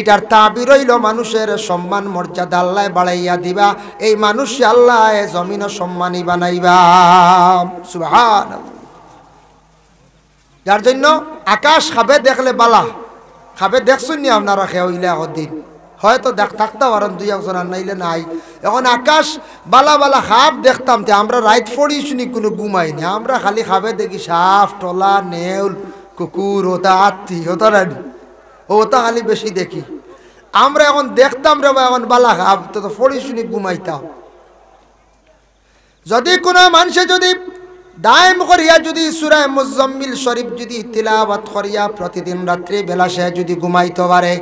এটার তাবি রইল মানুষের সম্মান মর্যাদা আল্লাহ বাড়াইয়া দিবা এই মানুষ আল্লাহ জমিন সম্মানই বানাইবা সুহান যার জন্য আকাশ খাবে দেখলে বালা খাবে দেখছুন নি আপনারা খেয়ে হইলে দিন হয়তো দেখ থাকতে পারেন দুই একজন আর নাইলে নাই এখন আকাশ বালা বালা খাপ দেখতাম তে আমরা রাইত ফড়ি শুনি কোনো ঘুমাই আমরা খালি খাবে দেখি সাফ টলা নেউল কুকুর ওটা আত্মি ওটা রানি ওটা খালি বেশি দেখি আমরা এখন দেখতাম রে এখন বালা খাপ তো তো ফড়ি শুনি ঘুমাইতাম যদি কোনো মানুষে যদি দায়ম করিয়া যদি সুরায় মুজম্মিল শরীফ যদি তিলাবাত করিয়া প্রতিদিন রাত্রি বেলা সে যদি ঘুমাইতে পারে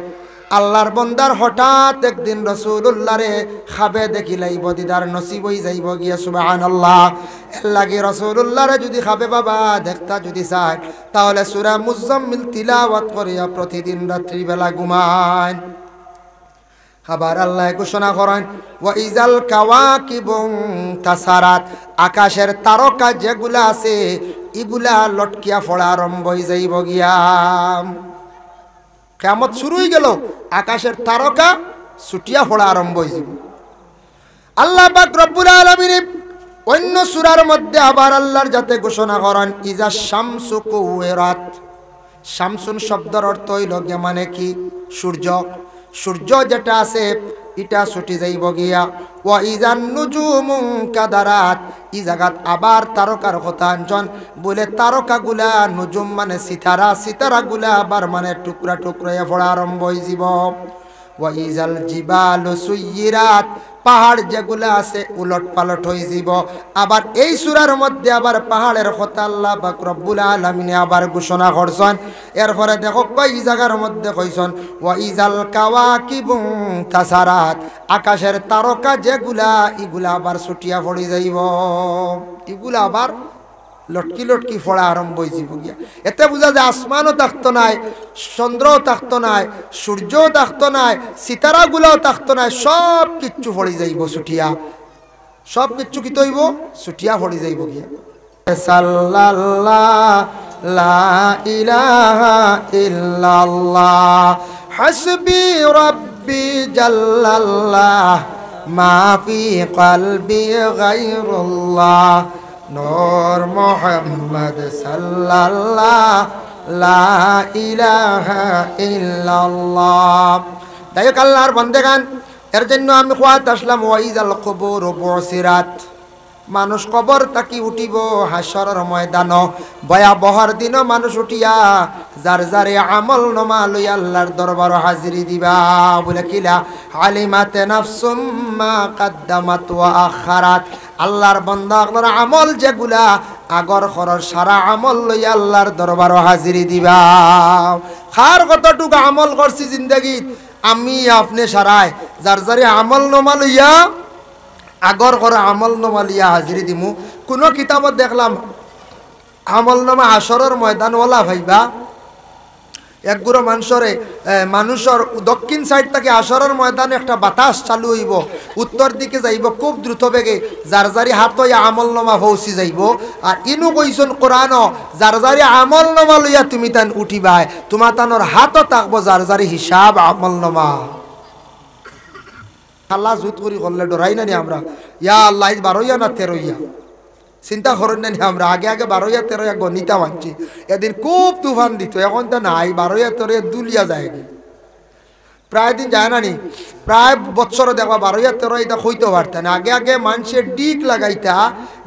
আল্লাহর বন্দার হঠাৎ একদিন রসুল্লাহরে খাবে লাইব দিদার নসিব হই যাইব গিয়া সুবাহান আল্লাহ এর লাগে রসুল্লাহরে যদি খাবে বাবা দেখতা যদি চায় তাহলে সুরা মিল তিলাওয়াত করিয়া প্রতিদিন রাত্রিবেলা ঘুমায় আবার আল্লাহ ঘোষণা করেন কি বং তাসারাত আকাশের তারকা যেগুলা আছে ইগুলা লটকিয়া ফড়া আরম্ভ হয়ে যাইব গিয়া কেমত শুরুই গেল আকাশের তারকা ছুটিয়া ফোড়া আরম্ভ হয়েছিল আল্লাহ রব্বুল আলমিনী অন্য সুরার মধ্যে আবার আল্লাহর যাতে ঘোষণা করেন ইজা শামসু কুয়েরাত শামসুন শব্দর অর্থ হইল মানে কি সূর্য সূর্য যেটা আছে ইটা ছুটি যাইব গিয়া ও ইজান নুজুমু দারাত ই জাগাত আবার তারকার কথা আনছন বলে তারকা গুলা নুজুম মানে সিতারা সিতারা গুলা আবার মানে টুকরা টুকরা ফোড়া আরম্ভ হয়ে যাব ওয়াইজাল জিবালু সুইরাত পাহাড় যেগুলো আছে উলট পালট হয়ে যাব আবার এই সুরার মধ্যে আবার পাহাড়ের কথা আল্লাহ বা রব্বুল আলমিনে আবার ঘোষণা করছেন এরপরে দেখো কই জায়গার মধ্যে কইসন ওয়াইজাল কাওয়া কিবুং তাসারাত আকাশের তারকা যেগুলা ইগুলা আবার ছুটিয়া পড়ে যাইব এগুলা আবার লটকি লটকি ফড়া আরম্ভ হয়েছি বুগিয়া এতে বুঝা যে আসমানও থাকতো নাই চন্দ্রও থাকতো নাই সূর্যও থাকতো নাই সিতারাগুলাও থাকতো নাই সব কিচ্ছু ফড়ি যাইব ছুটিয়া সব কিচ্ছু কি তৈব ছুটিয়া ফড়ি যাইব গিয়া হসবি রব্বি জল্লাল্লাহ মাফি কলবি গাইরুল্লাহ নর মোহাম্মদ সাল্লাহ লা ইলাহা ইল্লাল্লাহ যাই আল্লাহর বন্দেগান এর জন্য আমি কোয়াত আসলাম ওয়াইজ আল কবর ও বসিরাত মানুষ কবর তাকি উঠিব হাসর ময়দান বয়াবহর দিন মানুষ উঠিয়া যার যারে আমল নমা লই আল্লাহর দরবার হাজিরি দিবা বলে কিলা আলিমাতে নাফসুম্মা কাদ্দামাত আখারাত আল্লাহর বন্দা আপনার আমল যেগুলা আগর খরর সারা আমল লই আল্লাহর দরবার হাজিরি দিবা খার কতটুকু আমল করছি জিন্দগি আমি আপনি সারায় যার যারে আমল নমা লইয়া আগর করে আমল নমা লিয়া হাজিরি দিমু কোনো কিতাবত দেখলাম আমল নমা আসরের ময়দান ওলা ভাইবা একগুড়ো মানুষরে মানুষের দক্ষিণ সাইড থেকে আসরের ময়দানে একটা বাতাস চালু হইব উত্তর দিকে যাইব খুব দ্রুত বেগে যার যারি হাতো আমল নমা পৌঁছি যাইব আর ইনু কইসন কোরআন যার যারি আমল নমা লইয়া তুমি তান উঠিবাই তোমার তানোর হাত থাকবো যার যারি হিসাব আমল নমা আল্লাহ জুত করি করলে ডরাই না নি আমরা ইয়া আল্লাহ বারোইয়া না তেরোইয়া চিন্তা করেন না নি আমরা আগে আগে বারোইয়া তেরোইয়া গণিতা মানছি এদিন খুব তুফান দিত এখন তো নাই বারোইয়া তেরোইয়া দুলিয়া যায় প্রায় দিন যায় না নি প্রায় বছরে দেখবা বারোইয়া তেরো এটা হইতে পারতেন আগে আগে মানুষের ডিক লাগাইতা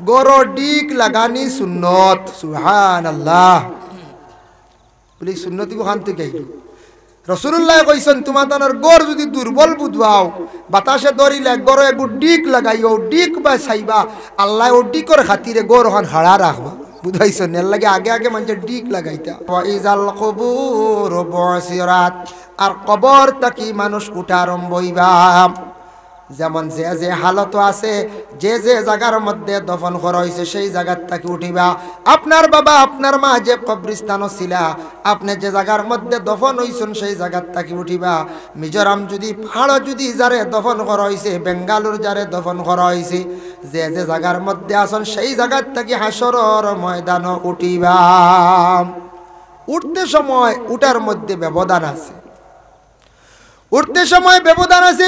গরো ডিক লাগানি সুন্নত সুহান আল্লাহ বলি সুন্নতি খান থেকে ৰসুল্লাই কৈছন তোমাৰ তাৰ গড় যদি দুৰ্বল বুধোৱাও বাতাছে দৰিলে গড়ে ডিক লগাই ডিক বা চাইবা আল্লাই ডিকৰ খাতিৰে গড় হান হাৰা ৰাখবা বুধাইছ নেলাগে আগে আগে মানুহে ডিক লগাই আৰু কবৰ তাকি মানুহ উঠা আৰম্ভ যেমন যে যে হালত আছে যে যে জায়গার মধ্যে দফন করা হয়েছে সেই জায়গার তাকে উঠিবা আপনার বাবা আপনার মা যে কবরিস্তান ছিল আপনি যে জায়গার মধ্যে দফন হয়েছেন সেই জায়গার তাকে উঠিবা মিজোরাম যদি ফাড়ো যদি যারে দফন করা হয়েছে বেঙ্গালুর যারে দফন করা হয়েছে যে যে জায়গার মধ্যে আসন সেই জায়গার তাকে হাসর ময়দান উঠিবা উঠতে সময় উঠার মধ্যে ব্যবধান আছে উঠতে সময় ব্যবধান আছে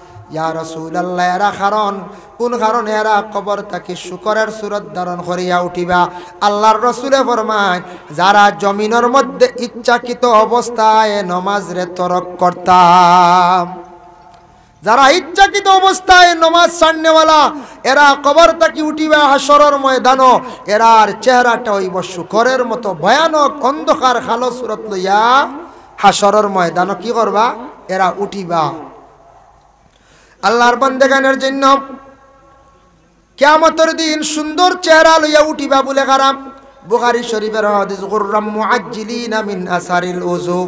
ইয়া রসুল আল্লাহ এরা কোন কারণে এরা কবর তাকে শুকরের সুরত উঠিবা ইচ্ছাকৃত অবস্থায় নমাজ সান্নেওয়ালা এরা কবর তাকি উঠিবে হাসরের ময়দানও এরার চেহারাটা হইব শুকরের মতো ভয়ানক অন্ধকার খালো সুরত লইয়া হাসরের ময়দানও কি করবা এরা উঠিবা আল্লাহর বান্দেগানের জন্য কেমতর দিন সুন্দর চেহারা লইয়া উঠিবা বলে খারাপ বুহারি শরীফের হাদিস গুররাম মুআজ্জিলিনা মিন আসারিল উযু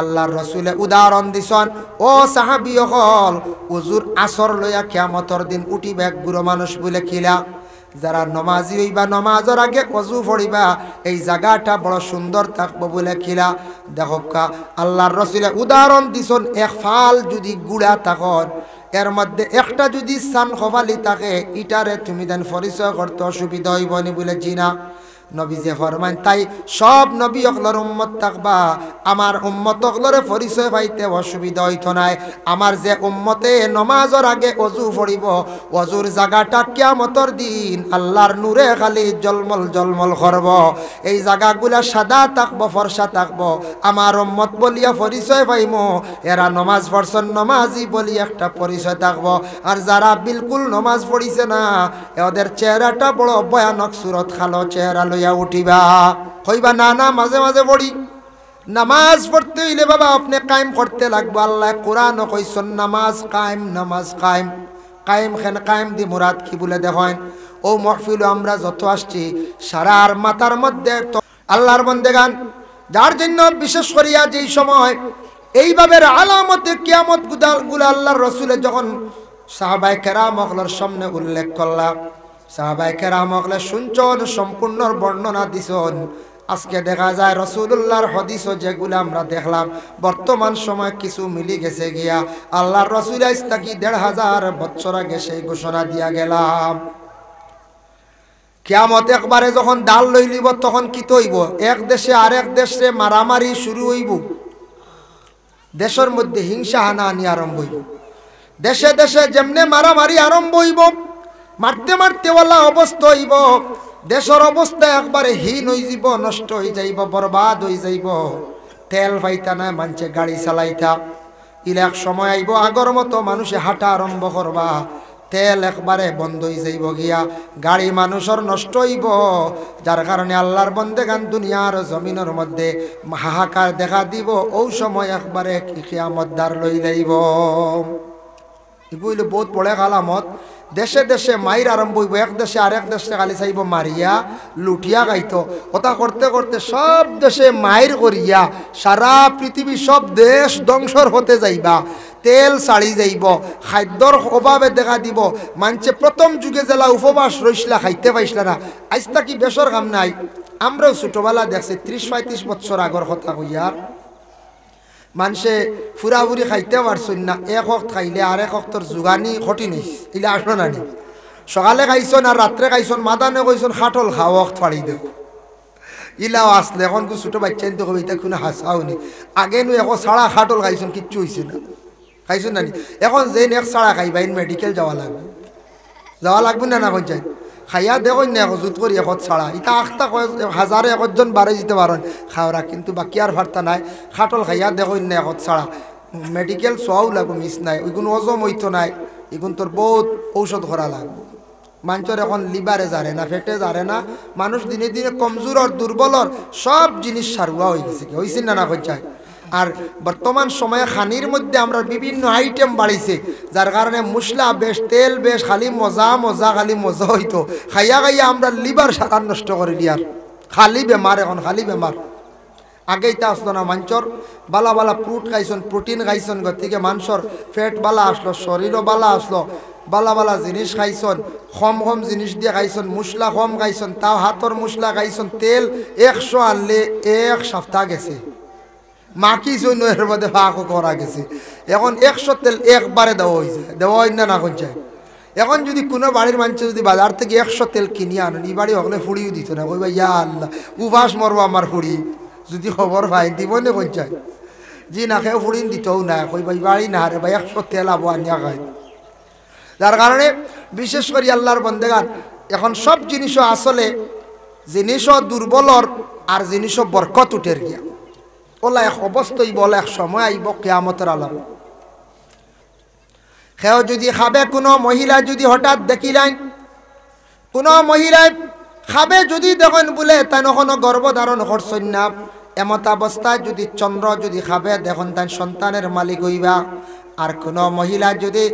আল্লাহর রসুলে উদাহরণ দিছন ও সাহাবি হল উজুর আসর লইয়া কেমতর দিন উঠিবে এক গুরু মানুষ বলে খিলা যারা নমাজি হইবা নমাজের আগে কজু ফড়িবা এই জায়গাটা বড় সুন্দর থাকবো বলে খিলা দেখকা আল্লাহর রসুলে উদাহরণ দিছন এক ফাল যদি গুড়া থাকন এর মধ্যে একটা যদি সান খবালি থাকে ইটারে তুমি দেন পরিচয় করতে অসুবিধা হইবনি বলে জিনা নবীজে ফরমান তাই সব নবী অকলর উম্মত থাকবা আমার উম্মত অকলরে পরিচয় পাইতে অসুবিধা হইত নাই আমার যে উম্মতে নমাজর আগে অজু ফরিব অজুর জায়গাটা কেমতর দিন আল্লাহর নূরে খালি জলমল জলমল করব এই জায়গাগুলা সাদা থাকব ফর্সা থাকব আমার উম্মত বলিয়া পরিচয় পাইম এরা নমাজ ফরসন নমাজি বলি একটা পরিচয় থাকব আর যারা বিলকুল নমাজ পড়িছে না এদের চেহারাটা বড় ভয়ানক সুরত খালো চেহারা লইয়া হইয়া উঠিবা হইবা না না মাঝে মাঝে পড়ি নামাজ পড়তে হইলে বাবা আপনি কায়েম করতে লাগবো আল্লাহ কোরআন কইসন নামাজ কায়েম নামাজ কায়েম কায়েম খেন কায়েম দি মুরাদ কি বলে দেখেন ও মহফিল আমরা যত আসছি সারার মাতার মধ্যে আল্লাহর বন্দে গান যার জন্য বিশেষ করিয়া যেই সময় এইভাবে আলামতে কিয়ামত গুদাল গুলা আল্লাহর রসুলে যখন সাহাবাই কেরাম সামনে উল্লেখ করলাম সাহাবাইকে রামকলে শুনছন সম্পূর্ণ বর্ণনা দিছন আজকে দেখা যায় রসুল্লাহর হদিসও যেগুলো আমরা দেখলাম বর্তমান সময় কিছু মিলি গেছে গিয়া আল্লাহর রসুল ইস্তাকি দেড় হাজার বছর আগে সেই ঘোষণা দিয়া গেলাম কেয়ামত একবারে যখন ডাল লইলিব তখন কি তৈব এক দেশে আরেক দেশে মারামারি শুরু হইব দেশের মধ্যে হিংসা হানা আনি আরম্ভ হইব দেশে দেশে যেমনে মারামারি আরম্ভ হইব মারতে মারতে ওলা অবস্থা হইব দেশের অবস্থা একবারে হীন হয়ে যাব নষ্ট হয়ে যাইব বরবাদ হয়ে যাইব তেল পাইতা না মানছে গাড়ি চালাইতা ইলে এক সময় আইব আগর মতো মানুষে হাঁটা আরম্ভ করবা তেল একবারে বন্ধ হয়ে যাইব গিয়া গাড়ি মানুষের নষ্ট হইব যার কারণে আল্লাহর বন্দে গান দুনিয়ার জমিনের মধ্যে হাহাকার দেখা দিব ও সময় একবারে কিয়ামত দার লই যাইব ইবইল বহুত পড়ে কালামত দেশে দেশে মাইর আরম্ভ হইব এক দেশে আরেক দেশে খালি চাইব মারিয়া লুটিয়া গাইত ওটা করতে করতে সব দেশে মাইর করিয়া সারা পৃথিবী সব দেশ ধ্বংসর হতে যাইবা তেল সাড়ি যাইব খাদ্যর অভাবে দেখা দিব মানছে প্রথম যুগে জেলা উপবাস রইসলা খাইতে পাইসলা না আজ তা কি বেসর কাম নাই আমরাও ছোটোবেলা দেখছি ত্রিশ পঁয়ত্রিশ বছর আগর কথা হইয়ার মানুষে ফুরাফুরি খাইতে পারছুন না এক হক খাইলে আর এক তোর যোগানি খটি নিস ইলে আসন আনি সকালে খাইছন আর রাত্রে খাইছন মাদানে কইছন খাটল খাও হক ফাড়ি দেব ইলাও আসলে এখন কু ছোটো বাচ্চা তো কবি এটা কোনো হাসাও নি আগে নু এখন সাড়া খাটল খাইছন কিচ্ছু হয়েছে না খাইছুন না এখন যে এক সাড়া খাইবা মেডিকেল যাওয়া লাগবে যাওয়া লাগবে না না পঞ্চায়েত খাইয়া দেখুন না হজুত করি এখন ছাড়া ইটা আখতা হাজারে একজন বারে যেতে পারেন খাওয়ারা কিন্তু বাকি আর ভার্তা নাই খাটল খাইয়া দেখুন না এখন ছাড়া মেডিকেল চোয়াও লাগবো মিস নাই ওইগুন অজম হইতো নাই এগুন তোর বহুত ঔষধ করা লাগবো মানুষের এখন লিভারে যারে না ফেটে যারে না মানুষ দিনে দিনে কমজোর দুর্বলর সব জিনিস সারুয়া হয়ে গেছে হয়েছিল না না যায় আর বর্তমান সময়ে খানির মধ্যে আমরা বিভিন্ন আইটেম বাড়িছে যার কারণে মুসলা বেশ তেল বেশ খালি মজা মজা খালি মজা হইতো খাইয়া খাইয়া আমরা লিভার সারা নষ্ট করে দিয়ার খালি বেমার এখন খালি বেমার আগেই তা আসলো না মাংসর বালা বালা ফ্রুট খাইছন প্রোটিন খাইছন গতিকে মাংসর ফ্যাট বালা আসলো শরীরও বালা আসলো বালা বালা জিনিস খাইছন কম কম জিনিস দিয়ে খাইছন মুসলা কম খাইছন তাও হাতর মুসলা খাইছন তেল একশো আনলে এক সপ্তাহ গেছে মাকি সৈন্য এর মধ্যে ফাঁকও করা গেছে এখন একশো তেল একবারে দেওয়া হয়েছে দেওয়া হয় না না করছে এখন যদি কোনো বাড়ির মানুষ যদি বাজার থেকে একশো তেল কিনিয়ে আনেন এই বাড়ি হকলে ফুড়িও দিত না কইবা ইয়া আল্লাহ উপাস মরবো আমার ফুড়ি যদি খবর পাই দিব না কঞ্চায় যে না খেয়ে ফুড়ি দিতেও না কইবা বাড়ি না রে ভাই একশো তেল আবো আনিয়া খায় যার কারণে বিশেষ করে আল্লাহর বন্দেগান এখন সব জিনিসও আসলে জিনিসও দুর্বলর আর জিনিসও বরকত উঠের গিয়া ওলা এক অবস্থই বলে এক সময় আইব কেয়ামতের আলাপ সেও যদি খাবে কোনো মহিলা যদি হঠাৎ দেখিলেন কোনো মহিলায় খাবে যদি দেখেন বোলে তাই কোনো গর্ভধারণ করছেন না এমত অবস্থায় যদি চন্দ্র যদি খাবে দেখুন তাই সন্তানের মালিক হইবা আর কোনো মহিলা যদি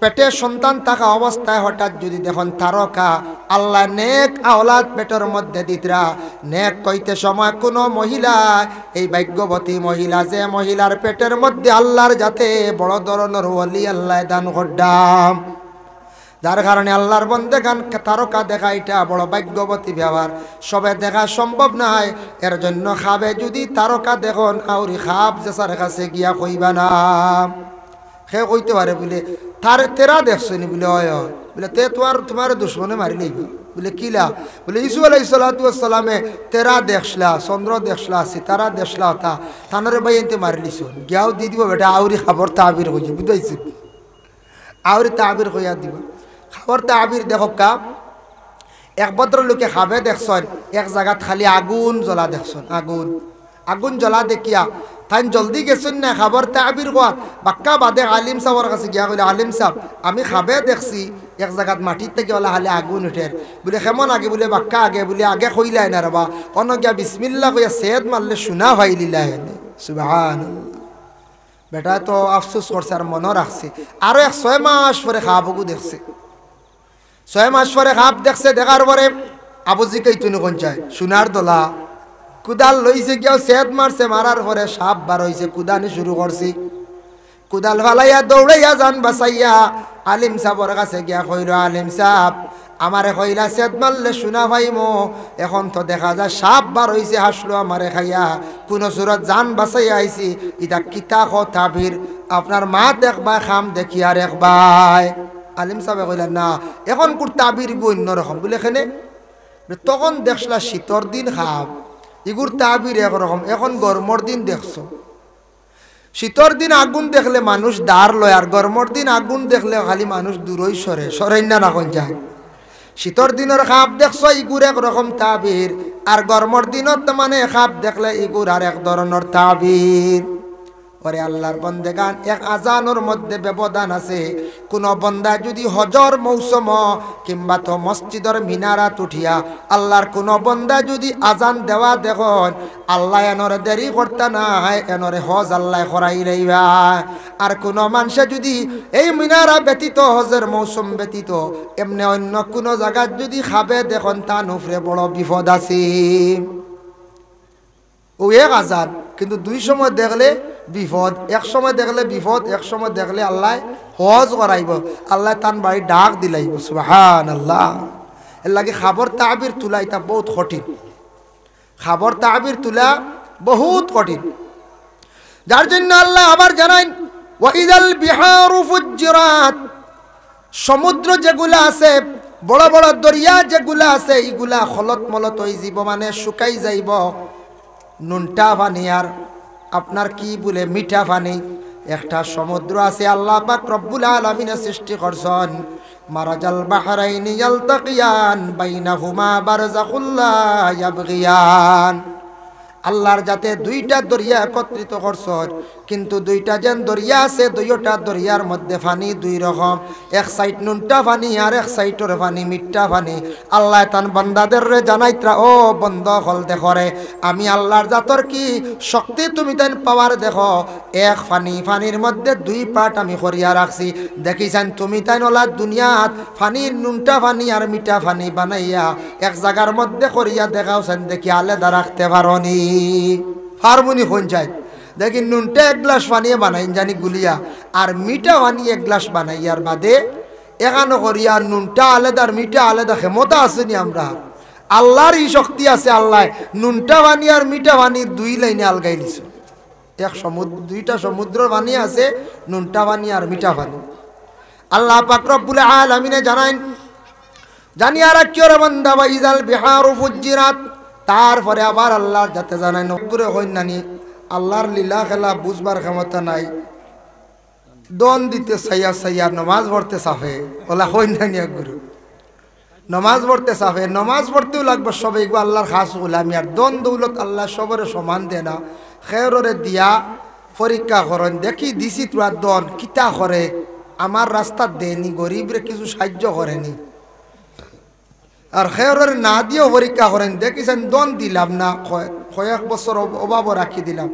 পেটে সন্তান থাকা অবস্থায় হঠাৎ যদি দেখুন তারকা আল্লাহ নেক আওলাদ পেটের মধ্যে দিতরা নেক কইতে সময় কোনো মহিলা এই ভাগ্যবতী মহিলা যে মহিলার পেটের মধ্যে আল্লাহর যাতে বড় ধরনের হলি আল্লাহ দান ঘটাম যার কারণে আল্লাহর বন্ধে গান তারকা দেখা এটা বড় ভাগ্যবতী ব্যবহার সবে দেখা সম্ভব নাই এর জন্য খাবে যদি তারকা দেখুন আউরি খাব সার কাছে গিয়া কইবা না সে কইতে পারে বলে তার তেরা নি বলে হয় বলে তে তোমার তোমার দুশ্মনে মারি লইব বলে কিলা বলে ইসু আলাই সালাতামে তেরা দেখলা চন্দ্র দেখলা সিতারা দেখলা তা থানারে ভাই এনতে মারি লিছ গিয়াও দি দিব বেটা আউরি খাবার তাবির হয়ে বুঝাইছি আউরি তাবির হইয়া দিব খাবার তাবির দেখক কা এক লোকে খাবে দেখছন এক জায়গাত খালি আগুন জ্বলা দেখছন আগুন আগুন জ্বলা দেখিয়া তাই জলদি গেছেন না খাবার তাবির হওয়াত বাক্কা বাদে আলিম সাহর কাছে গিয়া কইলে আলিম সাহ আমি খাবে দেখছি এক জায়গাত মাটির থেকে ওলা হালে আগুন উঠে বলে কেমন আগে বলে বাক্কা আগে বলে আগে কইলাই না রবা অন গিয়া বিসমিল্লা কইয়া সেদ মারলে শোনা হয় হেনে সুবাহ বেটা তো আফসোস করছে আর মনে রাখছে আরও এক ছয় মাস পরে খাবকু দেখছে ছয় মাস পরে খাপ দেখছে দেখার পরে আবুজি কইতুনি কোন চায় সোনার দোলা কুদাল লইছে কেউ সেত মারছে মারার পরে সাপ বার হয়েছে কুদানি শুরু করছি কুদাল ফালাইয়া দৌড়াইয়া যান বাসাইয়া আলিম সাহর কাছে গিয়া কইল আলিম সাহ আমারে কইলা সেত মারলে শোনা মো এখন তো দেখা যায় সাপ বার হয়েছে হাসলো আমারে খাইয়া কোনো সুরত যান বাসাইয়া আইছি ইটা কিতা ক তাবির আপনার মা দেখবা খাম দেখি আর একবার আলিম সাহেবে কইলা না এখন কুর তাবির গণ্য রকম বলে এখানে তখন দেখলা শীতর দিন খাব ইগুর তাবির একরকম এখন গরমর দিন দেখছো শীতর দিন আগুন দেখলে মানুষ দাঁড় লয় আর গরমর দিন আগুন দেখলে খালি মানুষ দূরই সরে সরেন না রাখুন যায় শীতর দিনের খাপ দেখছো ইগুর একরকম তাবির আর গরমর দিনত মানে খাপ দেখলে ইগুর আর এক ধরনের তাবির ওরে আল্লাহর গান এক আজানোর মধ্যে ব্যবধান আছে কোন বন্দা যদি হজর মৌসুম কিংবা তো মসজিদর মিনারা উঠিয়া আল্লাহর কোন বন্দা যদি আজান দেওয়া দেখন আল্লাহ এনরে দেরি করতে নাই এনরে হজ আল্লাহ করাই রইবা আর কোন মানুষে যদি এই মিনারা ব্যতীত হজের মৌসুম ব্যতীত এমনি অন্য কোন জায়গায় যদি খাবে দেখুন তা নুফরে বড় বিপদ আছে ও এক আজান কিন্তু দুই সময় দেখলে বিপদ এক সময় দেখলে বিপদ এক সময় দেখলে আল্লাহ হজ করাইব আল্লাহ তান বাড়ি ডাক দিলাইব সুহান আল্লাহ এর লাগে খাবর তাবির তোলা এটা বহুত কঠিন খাবর তাবির তোলা বহুত কঠিন যার জন্য আল্লাহ আবার জানাইন ওয়াইদাল বিহার সমুদ্র যেগুলো আছে বড় বড় দরিয়া যেগুলা আছে ইগুলা খলত মলত হয়ে যাব মানে শুকাই যাইব নুনটা পানি আর আপনার কি বলে মিঠা পানি একটা সমুদ্র আছে আল্লাহ পাক রব্বুল আলমিনে সৃষ্টি করছেন মারাজাল বাহারাইনি ইয়ালতাকিয়ান বাইনাহুমা বারজাখুল্লা ইয়াবগিয়ান আল্লাহর যাতে দুইটা দরিয়া একত্রিত করছ কিন্তু দুইটা যেন দরিয়া আছে দুইটা দরিয়ার মধ্যে ফানি দুই রকম এক সাইড নুনটা ফানি আর এক সাইডের ফানি মিঠটা ফানি আল্লাহ তান বন্দাদের রে জানাইত্রা ও বন্ধ হল দেখরে আমি আল্লাহর জাতর কি শক্তি তুমি তাই পাওয়ার দেখো এক ফানি ফানির মধ্যে দুই পাট আমি করিয়া রাখছি দেখিছেন তুমি তাই ওলা দুনিয়াত ফানির নুনটা ফানি আর মিঠা ফানি বানাইয়া এক জায়গার মধ্যে করিয়া দেখাওছেন দেখি আলাদা রাখতে পারি হারমোনি পঞ্চায়েত দেখি নুনটা এক গ্লাস বানিয়ে বানাইন জানি গুলিয়া আর মিঠা বানিয়ে এক গ্লাস বানাইয়ার বাদে এখানো করিয়া নুনটা আলাদা আর মিঠা আলাদা ক্ষমতা আছে নি আমরা আল্লাহর ই শক্তি আছে আল্লাহ নুনটা বানিয়ে আর মিঠা বানি দুই লাইনে আলগাই দিছ এক সমুদ্র দুইটা সমুদ্র বানিয়ে আছে নুনটা বানি আর মিঠা বানি আল্লাহ পাকরবুল আল আমিনে জানাইন জানিয়া রাখিও রে বান্দা ইজাল বিহার ফুজিরাত তারপরে আবার আল্লাহর যাতে জানাই নবগুরে কন্যানি আল্লাহর লীলা খেলা বুঝবার ক্ষমতা নাই দন দিতে সাইয়া সাইয়া নমাজ পড়তে সাফে ওলা কন্যানি গুরু নমাজ পড়তে সাফে নমাজ পড়তেও লাগবে সবাই গো আল্লাহর খাস গুলামি আর দন দৌলত আল্লাহ সবরে সমান দে না খেয়রে দিয়া পরীক্ষা করেন দেখি দিছি তোরা দন কিতা করে আমার রাস্তা দেয়নি গরিবরে কিছু সাহায্য করেনি আর খেয়ারের না দিয়েও পরীক্ষা করেন দেখিছেন দন দিলাম না কয়েক বছর অভাব রাখি দিলাম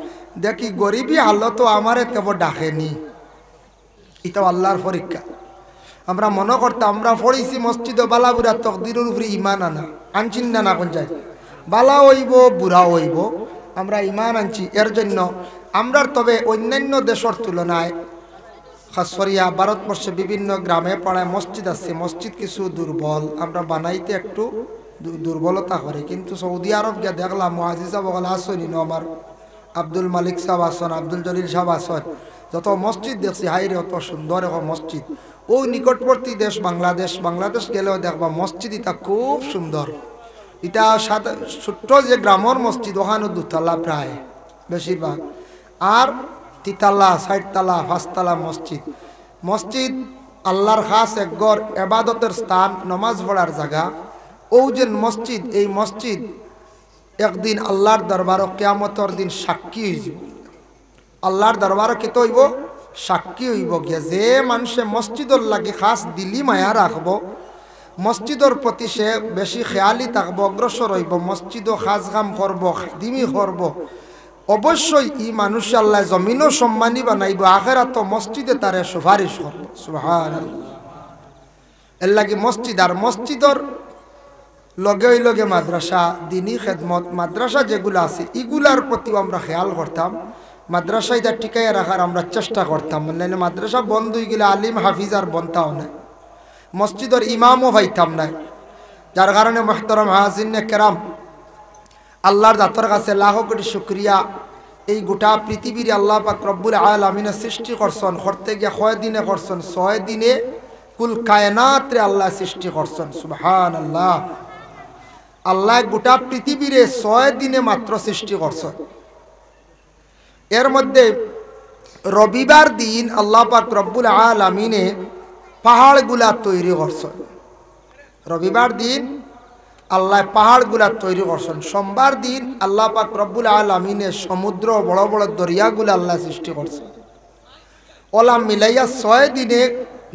দেখি গরিবী হালতো তো আমারে তেব ডাকেনি এটা আল্লাহর পরীক্ষা আমরা মনে করতাম আমরা পড়েছি মসজিদ তক তকদিরের উপরে ইমান আনা আনছিন না না কোন যায় বালা হইব বুড়া হইব আমরা ইমান আনছি এর জন্য আমরা তবে অন্যান্য দেশের তুলনায় খাসরিয়া ভারতবর্ষে বিভিন্ন গ্রামে পাড়ায় মসজিদ আছে মসজিদ কিছু দুর্বল আমরা বানাইতে একটু দুর্বলতা করে কিন্তু সৌদি আরব গিয়ে দেখলাম মহাজি সাহেব ওগুলো আমার আব্দুল মালিক সাহেব আসন আব্দুল জলিল সাহেব আসন যত মসজিদ দেখছি হাইরে অত সুন্দর এখন মসজিদ ও নিকটবর্তী দেশ বাংলাদেশ বাংলাদেশ গেলেও দেখবা মসজিদ এটা খুব সুন্দর এটা সাদা ছোট্ট যে গ্রামের মসজিদ ওখানে দুতলা প্রায় বেশিরভাগ আর তিতালা সাইডতালা পাঁচতলা মসজিদ মসজিদ আল্লাহর খাস একগর এবাদতের স্থান নমাজ পড়ার জায়গা ও যে মসজিদ এই মসজিদ একদিন আল্লাহর দরবার কেয়ামতর দিন সাক্ষী হইব আল্লাহর দরবার তো হইব সাক্ষী হইব গিয়া যে মানুষে মসজিদর লাগে খাস দিলি মায়া রাখবো মসজিদর প্রতি সে বেশি খেয়ালি থাকবো অগ্রসর হইব মসজিদও খাস গাম করবো খাদিমি করবো অবশ্যই ই মানুষ আল্লাহ জমিনও সম্মানী বানাইব আখেরাত মসজিদে তারে সুপারিশ করব সুহার এর লাগে মসজিদ আর মসজিদর লগে লগে মাদ্রাসা দিনই খেদমত মাদ্রাসা যেগুলো আছে ইগুলার প্রতি আমরা খেয়াল করতাম মাদ্রাসায় যা টিকাইয়া রাখার আমরা চেষ্টা করতাম নাইলে মাদ্রাসা বন্ধ হয়ে গেলে আলিম হাফিজ আর বনতাও নাই মসজিদর ইমামও ভাইতাম নাই যার কারণে মহতরম হাজিন কেরাম আল্লাহর দাতর কাছে লাখ কোটি শুক্রিয়া এই গোটা পৃথিবীর আল্লাহ পাক রব্বুল আলমিনে সৃষ্টি করছেন হরতে গিয়া ছয় দিনে করছেন ছয় দিনে কুল রে আল্লাহ সৃষ্টি করছেন সুবহান আল্লাহ আল্লাহ গোটা পৃথিবীর ছয় দিনে মাত্র সৃষ্টি করছেন এর মধ্যে রবিবার দিন আল্লাহ পাক রব্বুল আলমিনে পাহাড়গুলা তৈরি করছেন রবিবার দিন আল্লাহ পাহাড়গুলা তৈরি করছেন সোমবার দিন আল্লাহ পাক রব্বুল আলমিনে সমুদ্র বড় বড় দরিয়াগুলো আল্লাহ সৃষ্টি করছেন ওলা মিলাইয়া ছয় দিনে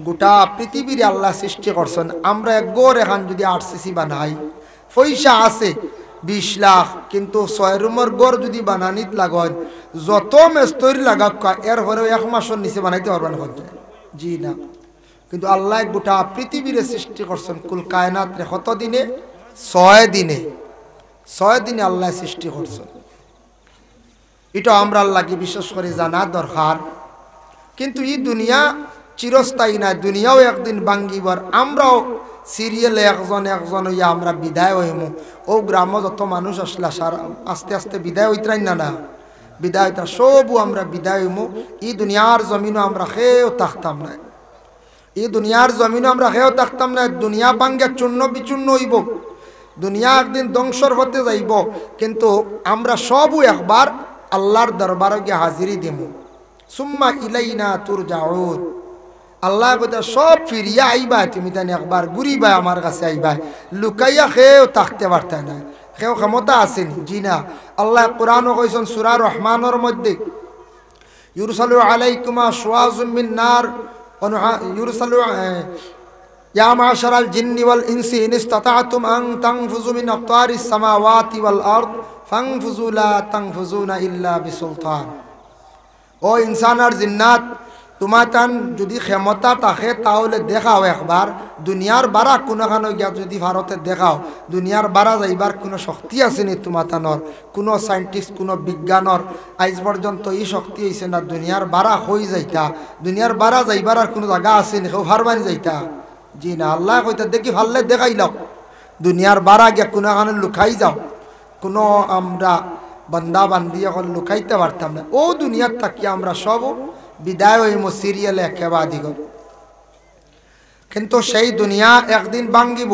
গোটা পৃথিবীর আল্লাহ সৃষ্টি করছেন আমরা এক গোর এখান যদি সিসি বানাই পয়সা আছে বিশ লাখ কিন্তু ছয় রুমের গড় যদি বানানিত লাগান যত তৈরি লাগাক এর হরেও এক মাসের নিচে বানাইতে পারবেন কিন্তু জি না কিন্তু আল্লাহ গোটা পৃথিবীরে সৃষ্টি করছেন কুল কায়নাত রে দিনে ছয় দিনে ছয় দিনে আল্লাহ সৃষ্টি করছেন এটা আমরা আল্লাহকে বিশেষ করে জানা দরকার কিন্তু এই দুনিয়া চিরস্থায়ী নাই দুনিয়াও একদিন বাঙ্গিবার আমরাও সিরিয়ালে একজন একজন হইয়া আমরা বিদায় হইমু ও গ্রাম যত মানুষ আসলে সার আস্তে আস্তে বিদায় হইতাই না না বিদায় হইতা সবু আমরা বিদায় হইমু এই দুনিয়ার জমিনও আমরা খেয়েও থাকতাম না এই দুনিয়ার জমিনও আমরা খেয়েও থাকতাম না দুনিয়া বাঙ্গে চূর্ণ বিচূর্ণ হইব দুনিয়া একদিন ধ্বংসর হতে যাইব কিন্তু আমরা সবও একবার আল্লাহর দরবারে গিয়ে হাজিরি দেব সুম্মা না তুর যাওত আল্লাহ কথা সব ফিরিয়া আইবা তুমি তানি একবার ঘুরিবা আমার কাছে আইবা লুকাইয়া খেয়েও থাকতে পারত না খেয়েও ক্ষমতা আছেন জি না আল্লাহ কোরআনও কইসন সুরা রহমানোর মধ্যে ইউরসালু আলাইকুমা সোয়াজুমিন নার ইউরুসালু ইয়া মাশারাল জিন্নি ওয়াল ইনসি ইন ইসতাতাতুম আন তানফুযু মিন আকতারিস সামাওয়াতি ওয়াল আরদ ফানফুযু লা তানফুযুনা ইল্লা বিসুলতান ও ইনসান আর জিন্নাত তোমার তান যদি ক্ষমতা থাকে তাহলে দেখাও একবার দুনিয়ার বারা কোনোখানো গিয়া যদি ভারতে দেখাও দুনিয়ার বারা যাইবার কোনো শক্তি আছে নি তোমার তানোর কোনো সায়েন্টিস্ট কোনো বিজ্ঞানর আজ পর্যন্ত এই শক্তি হয়েছে না দুনিয়ার বারা হয়ে যাইতা দুনিয়ার বারা যাইবার আর কোনো জায়গা আছে নি কেউ ভারবানি যাইতা জি না আল্লাহ কইতে দেখি ভাল্লে দেখাই লাও দুনিয়ার বারা গিয়া কোনো কারণে লুকাই যাও কোনো আমরা বান্দা বান্দি এখন লুকাইতে পারতাম না ও দুনিয়ার থাকি আমরা সব বিদায় হইম সিরিয়ালে একেবারে দিগ কিন্তু সেই দুনিয়া একদিন ভাঙ্গিব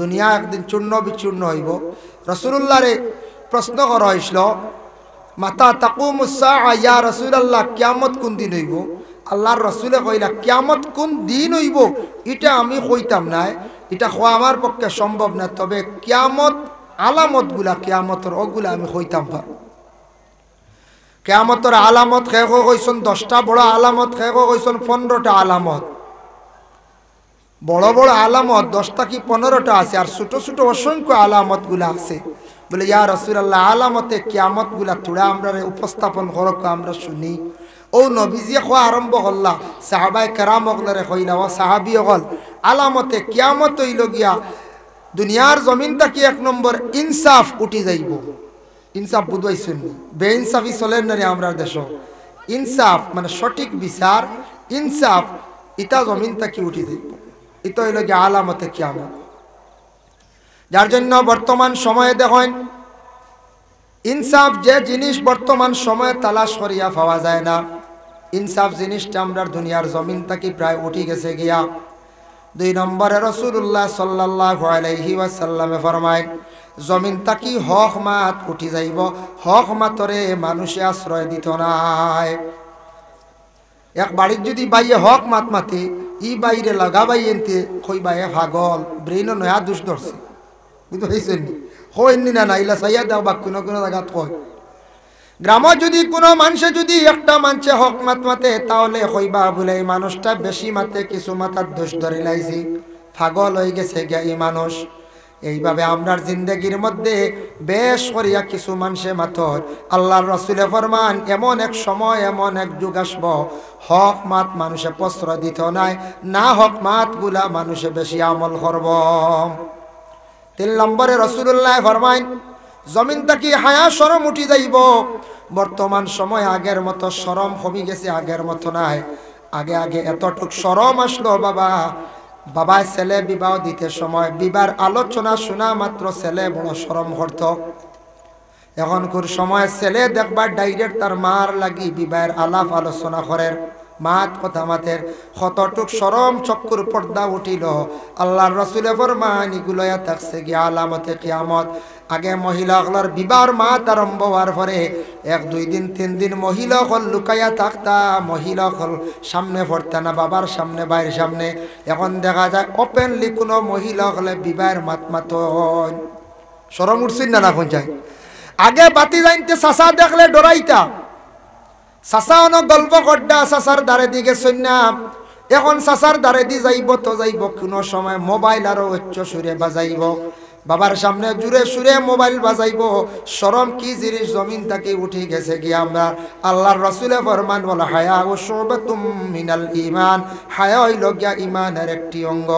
দুনিয়া একদিন চূর্ণ বিচূর্ণ হইব রসুল্লাহরে প্রশ্ন করা হয়েছিল মাতা তাকুমুসা ইয়া রসুল্লাহ কিয়ামত কোন দিন হইব আল্লাহর রসুলে কইলা কেমত কোন দিন হইব এটা আমি কইতাম নাই এটা হওয়া আমার পক্ষে সম্ভব না তবে কেয়ামত গুলা কেয়ামতর ওগুলা আমি কইতাম পারো কেয়ামতর আলামত শেষ কইসন দশটা বড় আলামত শেষ কইসন পনেরোটা আলামত বড় বড় আলামত দশটা কি পনেরোটা আছে আর ছোট ছোট অসংখ্য আলামত গুলা আছে বলে ইয়া রসুল্লাহ আলামতে কিয়ামতগুলা তোরা আমরা উপস্থাপন করক আমরা শুনি ও নবীজিয়ে খোয়া আরম্ভ করলা সাহাবাই কেরাম অগলারে হইলা ও সাহাবি অগল আলামতে কিয়ামত হইল গিয়া দুনিয়ার জমিন থাকি এক নম্বর ইনসাফ উঠি যাইব ইনসাফ বুধবাইছেন বে ইনসাফই চলেন না রে আমরা দেশ ইনসাফ মানে সঠিক বিচার ইনসাফ ইতা জমিন থাকি উঠি যাইব ইতা হইল গিয়া আলামতে কিয়ামত যার জন্য বর্তমান সময়ে দেখেন ইনসাফ যে জিনিস বর্তমান সময়ে তালাশ করিয়া পাওয়া যায় না ইনসাফ জিনিসটা আমরা দুনিয়ার জমিন তাকে প্রায় উঠি গেছে গিয়া দুই নম্বরে রসুল্লাহ সাল্লাহ আলাইহি ফরমায় জমিন তাকি হক মাত উঠি যাইব হক মাতরে মানুষে আশ্রয় দিত নাই এক বাড়ির যদি বাইয়ে হক মাত মাতে ই বাইরে লাগা বাইয়েনতে কইবা এ ভাগল ব্রেইনও নয়া দুষ ধরছে বুঝতে হয়নি না না সাইয়া দাও বা কোনো কোনো জায়গা কয় গ্রামত যদি কোনো মানুষে যদি একটা মানুষে হক মাত মাতে তাহলে হইবা বলে এই মানুষটা বেশি মাতে কিছু মাতার দোষ ধরে লাইছি ফাগল হয়ে গেছে গিয়া এই মানুষ এইভাবে আপনার জিন্দগির মধ্যে বেশ করিয়া কিছু মানুষে মাথর আল্লাহর রসুলে ফরমান এমন এক সময় এমন এক যুগ আসব হক মাত মানুষে প্রশ্রয় দিত নাই না হক মাত গুলা মানুষে বেশি আমল করব তিন নম্বরে রসুল্লাহ ফরমাইন জমিন তাকি হায়া সরম উঠি যাইব বর্তমান সময় আগের মতো সরম কমি গেছে আগের মতো নাই আগে আগে এতটুক সরম আসলো বাবা বাবা ছেলে বিবাহ দিতে সময় বিবার আলোচনা শোনা মাত্র ছেলে বড় সরম করত এখনকার সময় ছেলে দেখবার ডাইরেক্ট তার মার লাগি বিবাহের আলাপ আলোচনা করেন মাত কথা মাতের হতটুক সরম চক্কর পর্দা উঠিল আল্লাহর রসুলে ফরমান এগুলোয়া থাকছে গিয়া আলামতে কিয়ামত আগে মহিলাগুলোর বিবার মাত আরম্ভ হওয়ার পরে এক দুই দিন তিন দিন মহিলা হল লুকাইয়া থাকতা মহিলা হল সামনে পড়তে না বাবার সামনে বাইর সামনে এখন দেখা যায় ওপেনলি কোনো মহিলা হলে বিবাহের মাত মাত সরম উঠছিল না না যায় আগে বাতি জানতে চাষা দেখলে ডরাইতা চাচা অন গল্প কড্ডা সাসার দারে দিকে শুননা এখন সাসার দারে দি যাইব তো যাইব কোনো সময় মোবাইল আরো উচ্চ সুরে বাজাইব বাবার সামনে জুড়ে সুরে মোবাইল বাজাইব সরম কি জিনিস জমিন থেকে উঠে গেছে গিয়ে আমরা আল্লাহর রসুলে ফরমান বলা হায়া ও শোবে মিনাল ইমান হায়া হইল গিয়া ইমানের একটি অঙ্গ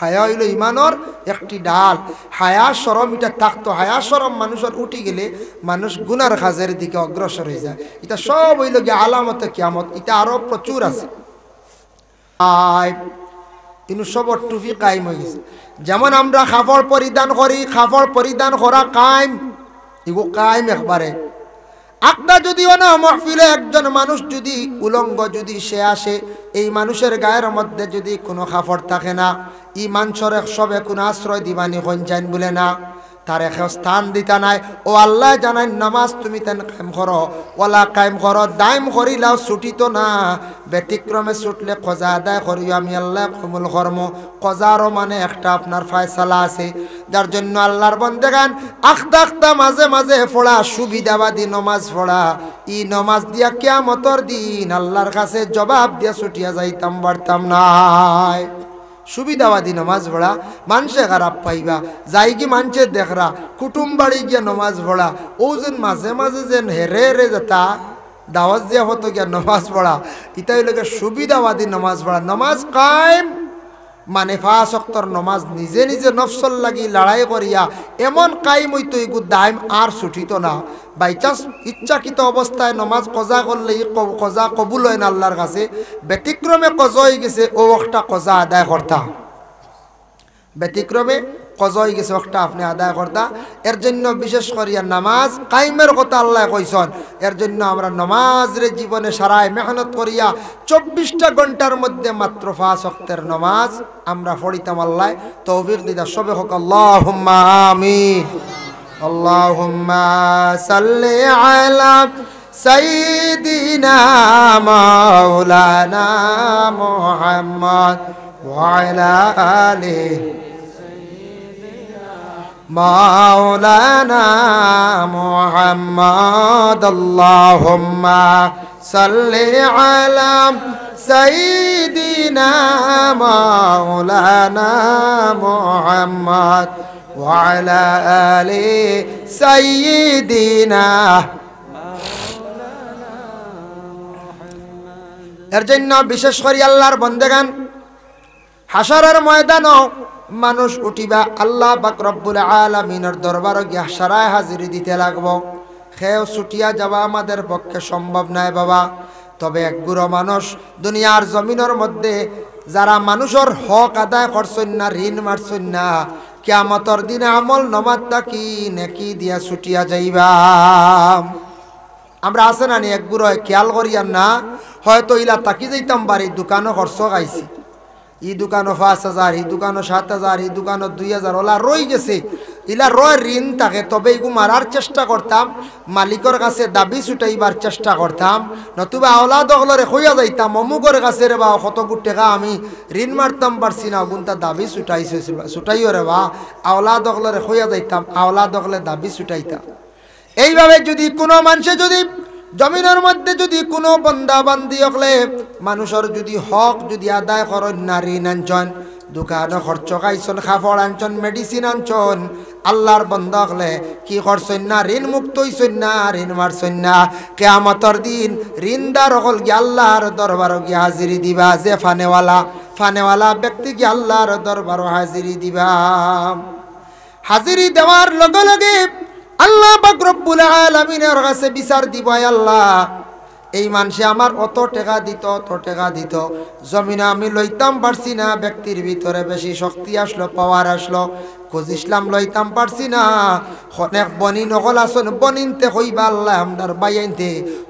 হায়া হইল ইমানর একটি ডাল হায়া সরম এটা থাকতো হায়া সরম মানুষের উঠি গেলে মানুষ গুনার খাজের দিকে অগ্রসর হয়ে যায় এটা সব হইল গিয়ে আলামত কিয়ামত এটা আরো প্রচুর আছে কিন্তু সবর টুপি কায়েম হয়ে গেছে যেমন আমরা খাফড় পরিধান করি খাফড় পরিধান করা কায়েম এগো কায়েম একবারে আপনা যদি না মহফিলে একজন মানুষ যদি উলঙ্গ যদি সে আসে এই মানুষের গায়ের মধ্যে যদি কোনো খাফড় থাকে না ইমান সরেক সবে কোনো আশ্রয় দিবানি হঞ্চাইন বলে না তার এখে স্থান দিতা নাই ও আল্লাহ জানাই নামাজ তুমি তেন কায়েম করো ওলা কায়েম করো দায়ম করিলাও ছুটিত না ব্যতিক্রমে ছুটলে খোঁজা আদায় করিও আমি আল্লাহ কমুল কর্ম খোঁজারও মানে একটা আপনার ফায়সালা আছে যার জন্য আল্লাহর বন্ধে গান আখদা আখদা মাঝে মাঝে ফোড়া সুবিধাবাদী নমাজ ফোড়া ই নমাজ দিয়া মতর দিন আল্লাহর কাছে জবাব দিয়া ছুটিয়া যাইতাম বাড়তাম নাই সুবিধাবাদী নমাজ ভরা মানুষে খারাপ পাইবা যাই কি মানুষে দেখরা কুটুম বাড়ি গিয়া নমাজ ভরা ও যেন মাঝে মাঝে যেন হেরে হেরে যেতা দাওয়াজ দিয়া হতো গিয়া নমাজ পড়া ইতাই লোকের সুবিধাবাদী নমাজ পড়া নমাজ কায়েম মানে ফাঁসক্তর নমাজ নিজে নিজে নফসল লাগি লড়াই করিয়া এমন কাইম হইতো ইগু দাইম আর ছুটিত না বাই চান্স ইচ্ছাকৃত অবস্থায় নমাজ কজা করলে কজা কবুল হয় না আল্লাহর কাছে ব্যতিক্রমে কজ হয়ে গেছে ও একটা কজা আদায় কর্তা ব্যতিক্রমে কজয় গেছে একটা আপনি আদায় করতা এর জন্য বিশেষ করিয়া নামাজ কাইমের কথা আল্লাহ কইসন এর জন্য আমরা রে জীবনে সারায় মেহনত করিয়া চব্বিশটা ঘন্টার মধ্যে মাত্র ফাঁস অক্তের নমাজ আমরা ফড়িতাম আল্লাহ তৌফিক দিদা সবে হোক আল্লাহ আমিন اللهم صل على سيدنا مولانا محمد وعلى مولانا محمد اللهم صل على سيدنا مولانا محمد وعلى آل سيدنا এর জন্য বিশেষ করে আল্লাহর বন্দেগান হাসারের ময়দানও মানুষ উঠিবা আল্লাহ বাকরবুল আলমিনের দরবার গিয়া সারায় হাজিরি দিতে লাগব খেয়েও ছুটিয়া যাওয়া আমাদের পক্ষে সম্ভব নয় বাবা তবে এক গুড়ো মানুষ দুনিয়ার জমিনের মধ্যে যারা মানুষের হক আদায় করছেন না ঋণ মারছেন না কেমতর দিনে আমল নমাজ কি নেকি দিয়া ছুটিয়া যাইবা আমরা আছে না নি এক গুড়ো খেয়াল করিয়ান না হয়তো ইলা তাকি যাইতাম বাড়ি দোকানও খরচ গাইছি ই দোকানও পাঁচ হাজার ই দোকানও সাত হাজার ই দোকানও দুই হাজার ওলা রই গেছে ইলা রয় ঋণ থাকে তবে এগু মারার চেষ্টা করতাম মালিকর কাছে দাবি ছুটাইবার চেষ্টা করতাম নতুবা আওলা দগলরে হইয়া যাইতাম অমুকর কাছে রে বা কত গুট টাকা আমি ঋণ মারতাম পারছি না গুনতা দাবি ছুটাই ছুটাইও রে বা আওলা দগলরে হইয়া যাইতাম আওলা দগলে দাবি ছুটাইতাম এইভাবে যদি কোনো মানুষে যদি জমিনের মধ্যে যদি কোনো বন্দা বান্দি হলে মানুষের যদি হক যদি আদায় করেন নারী নাঞ্চন দোকান খরচ খাইছন খাফড় আনছন মেডিসিন আনছন আল্লাহর বন্ধ হলে কি করছেন না ঋণ মুক্ত হইছেন না ঋণ মারছেন না কেয়ামতর দিন ঋণদার হল গিয়ে আল্লাহর দরবার গিয়ে হাজিরি দিবা যে ফানেওয়ালা ফানেওয়ালা ব্যক্তি গিয়ে আল্লাহর দরবার হাজিরি দিবা হাজিরি দেওয়ার লগে লগে আল্লাহ বাকরব্বুল আলমিনের কাছে বিচার দিব আল্লাহ এই মানুষে আমার অত টেকা দিত অত টেকা দিত জমিনে আমি লইতাম পারছি না ব্যক্তির ভিতরে বেশি শক্তি আসলো পাওয়ার আসলো খোঁজ ইসলাম লইতাম পারছি না অনেক বনি নকল আসন বনিনতে হইবা আল্লাহ আমদার বাইনতে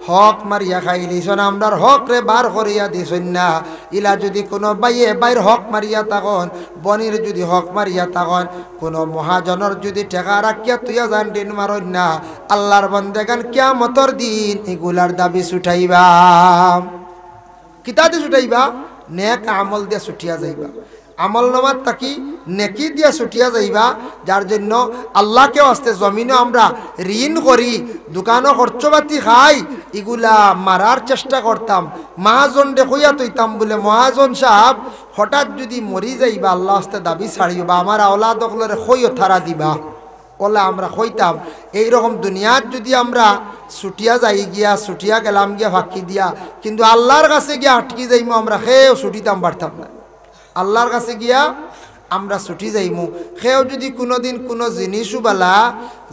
হক মারিয়া খাই দিছন আমদার হক রে বার করিয়া দিছন না ইলা যদি কোনো বাইয়ে বাইর হক মারিয়া তাকন বনির যদি হক মারিয়া তাকন কোনো মহাজনের যদি ঠেকা রাখিয়া তুইয়া যান দিন মারন না আল্লাহর বন্দে গান কেয়ামতর দিন এগুলার দাবি ছুটাইবা কিতা দিয়ে ছুটাইবা নেক আমল দিয়ে ছুটিয়া যাইবা আমল নামার তাকি নেকি দিয়া ছুটিয়া যাইবা যার জন্য আল্লাহকে আসতে জমিনও আমরা ঋণ করি দোকানও খরচপাতি খাই এগুলা মারার চেষ্টা করতাম মহাজনরে কইয়া তৈতাম বলে মহাজন সাহাব হঠাৎ যদি মরি যাইবা আল্লাহ আসতে দাবি ছাড়িবা আমার আওলা দখলরে হইও থারা দিবা ওলা আমরা হইতাম এইরকম দুনিয়ার যদি আমরা ছুটিয়া যাই গিয়া ছুটিয়া গেলাম গিয়া ফাঁকি দিয়া কিন্তু আল্লাহর কাছে গিয়া আটকি যাইমো আমরা খেয়েও ছুটিতাম পারতাম না আল্লাহর কাছে গিয়া আমরা ছুটি যাইমু সেও যদি কোনোদিন কোনো জিনিসও বালা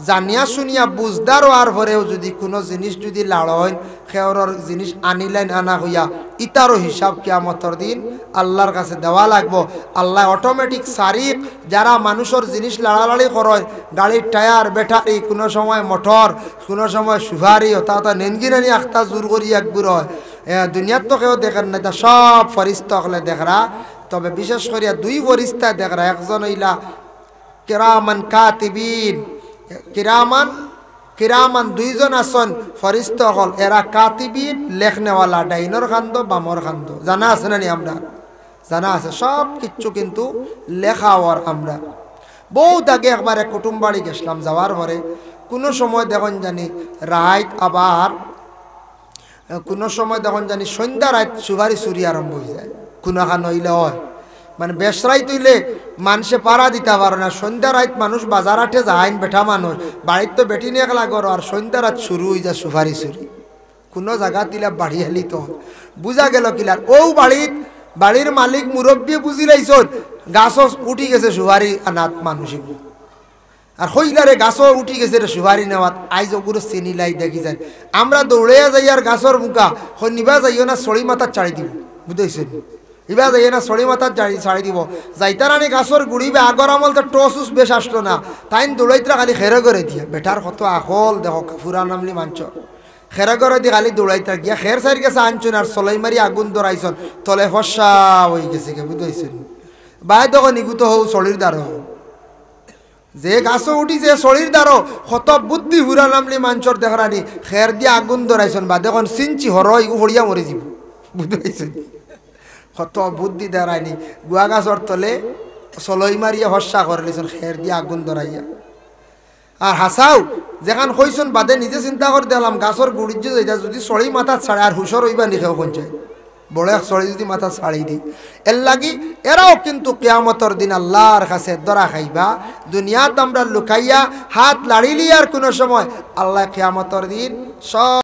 জানিয়া শুনিয়া বুঝদার আর ভরেও যদি কোনো জিনিস যদি লাড়ন সেওর জিনিস আনিলেন আনা হইয়া ইতারও হিসাব কিয়ামতর দিন আল্লাহর কাছে দেওয়া লাগবো আল্লাহ অটোমেটিক সারিফ যারা মানুষের জিনিস লাড়ালাড়ি করে গাড়ির টায়ার ব্যাটারি কোনো সময় মোটর কোনো সময় সুভারি হতা নেনগি নেনি আখতা জোর করি একগুর হয় দুনিয়ার তো কেউ দেখেন না সব ফরিস্ত হলে দেখরা তবে বিশেষ করিয়া দুই ফরিস্তা দেখ একজন হইলা কিরামান কাতিবিন কিরামান কিরামান দুইজন আসন ফরিস্ত হল এরা কাতিবিন লেখনেওয়ালা ডাইনর খান্দ বামর খান্দ জানা আছে না নি আমরা জানা আছে সব কিচ্ছু কিন্তু লেখা হওয়ার আমরা বউ দাগে এক কুটুম বাড়ি গেছিলাম যাওয়ার পরে কোনো সময় দেখুন জানি রাইত আবার কোনো সময় দেখুন জানি সন্ধ্যা রাত সুভারি সুরি আরম্ভ হয়ে যায় খুনাখান হইলে হয় মানে বেসরাই তুইলে মানুষে পাড়া দিতে পারো না সন্ধ্যা রাত মানুষ বাজার আটে যায়ন বেঠা মানুষ বাড়ির তো বেটি নিয়ে গেলা করো আর সন্ধ্যা রাত শুরু হয়ে যা সুফারি সুরি কোনো জায়গা তিলা বাড়ি হালি তো বুঝা গেল কিলার ও বাড়িত বাড়ির মালিক মুরব্বী বুঝি লাইছ গাছ উঠি গেছে সুহারি আনাত মানুষিক আর হইলারে গাছও উঠি গেছে রে সুহারি নেওয়াত আইজ ওগুলো চিনি লাই দেখি যায় আমরা দৌড়ে যাই আর গাছর মুখা শনিবা যাইও না চড়ি মাথা চাড়ি দিব বুঝতেছেন ইবা যাই না সড়ি মাথার জাড়ি ছাড়ি দিব আনি গাছর বা আগর আমল তো উস বেশ আসলো না তাই দৌড়াইতরা খালি খেরে করে দিয়া বেটার কত আকল দেখো ফুরা নামলি মাঞ্চ খেরা করে দি খালি দৌড়াইতা গিয়া খের সাইড গেছে আনছুন আর সলাই মারি আগুন দৌড়াইছন তলে ফসা হয়ে গেছে কে বুঝাইছেন বাই দেখো নিগুত হও সড়ির দ্বারো যে গাছ উঠি যে শরীর দ্বার কত বুদ্ধি হুরা নামলি মাঞ্চর দেখরানি খের দিয়ে আগুন দৌড়াইছন বা দেখুন চিঞ্চি হর ইগু হরিয়া মরে যাব বুঝাইছেন কত বুদ্ধি দাঁড়ায়নি গুয়া গাছর তলে চলই মারিয়া হর্ষা করে খের দিয়ে আগুন ধরাইয়া আর হাসাও যেখান কইছুন বাদে নিজে চিন্তা করে দিলাম গাছর গুড়িজ্য যেটা যদি চড়ি মাথা ছাড়ে আর হুসর হইবা নিখেও কঞ্চায় বড় এক যদি মাথা ছাড়াই দিই এর লাগি এরাও কিন্তু কেয়ামতর দিন আল্লাহর কাছে দরা খাইবা দুনিয়াত আমরা লুকাইয়া হাত লাড়িলি আর কোনো সময় আল্লাহ কেয়ামতর দিন সব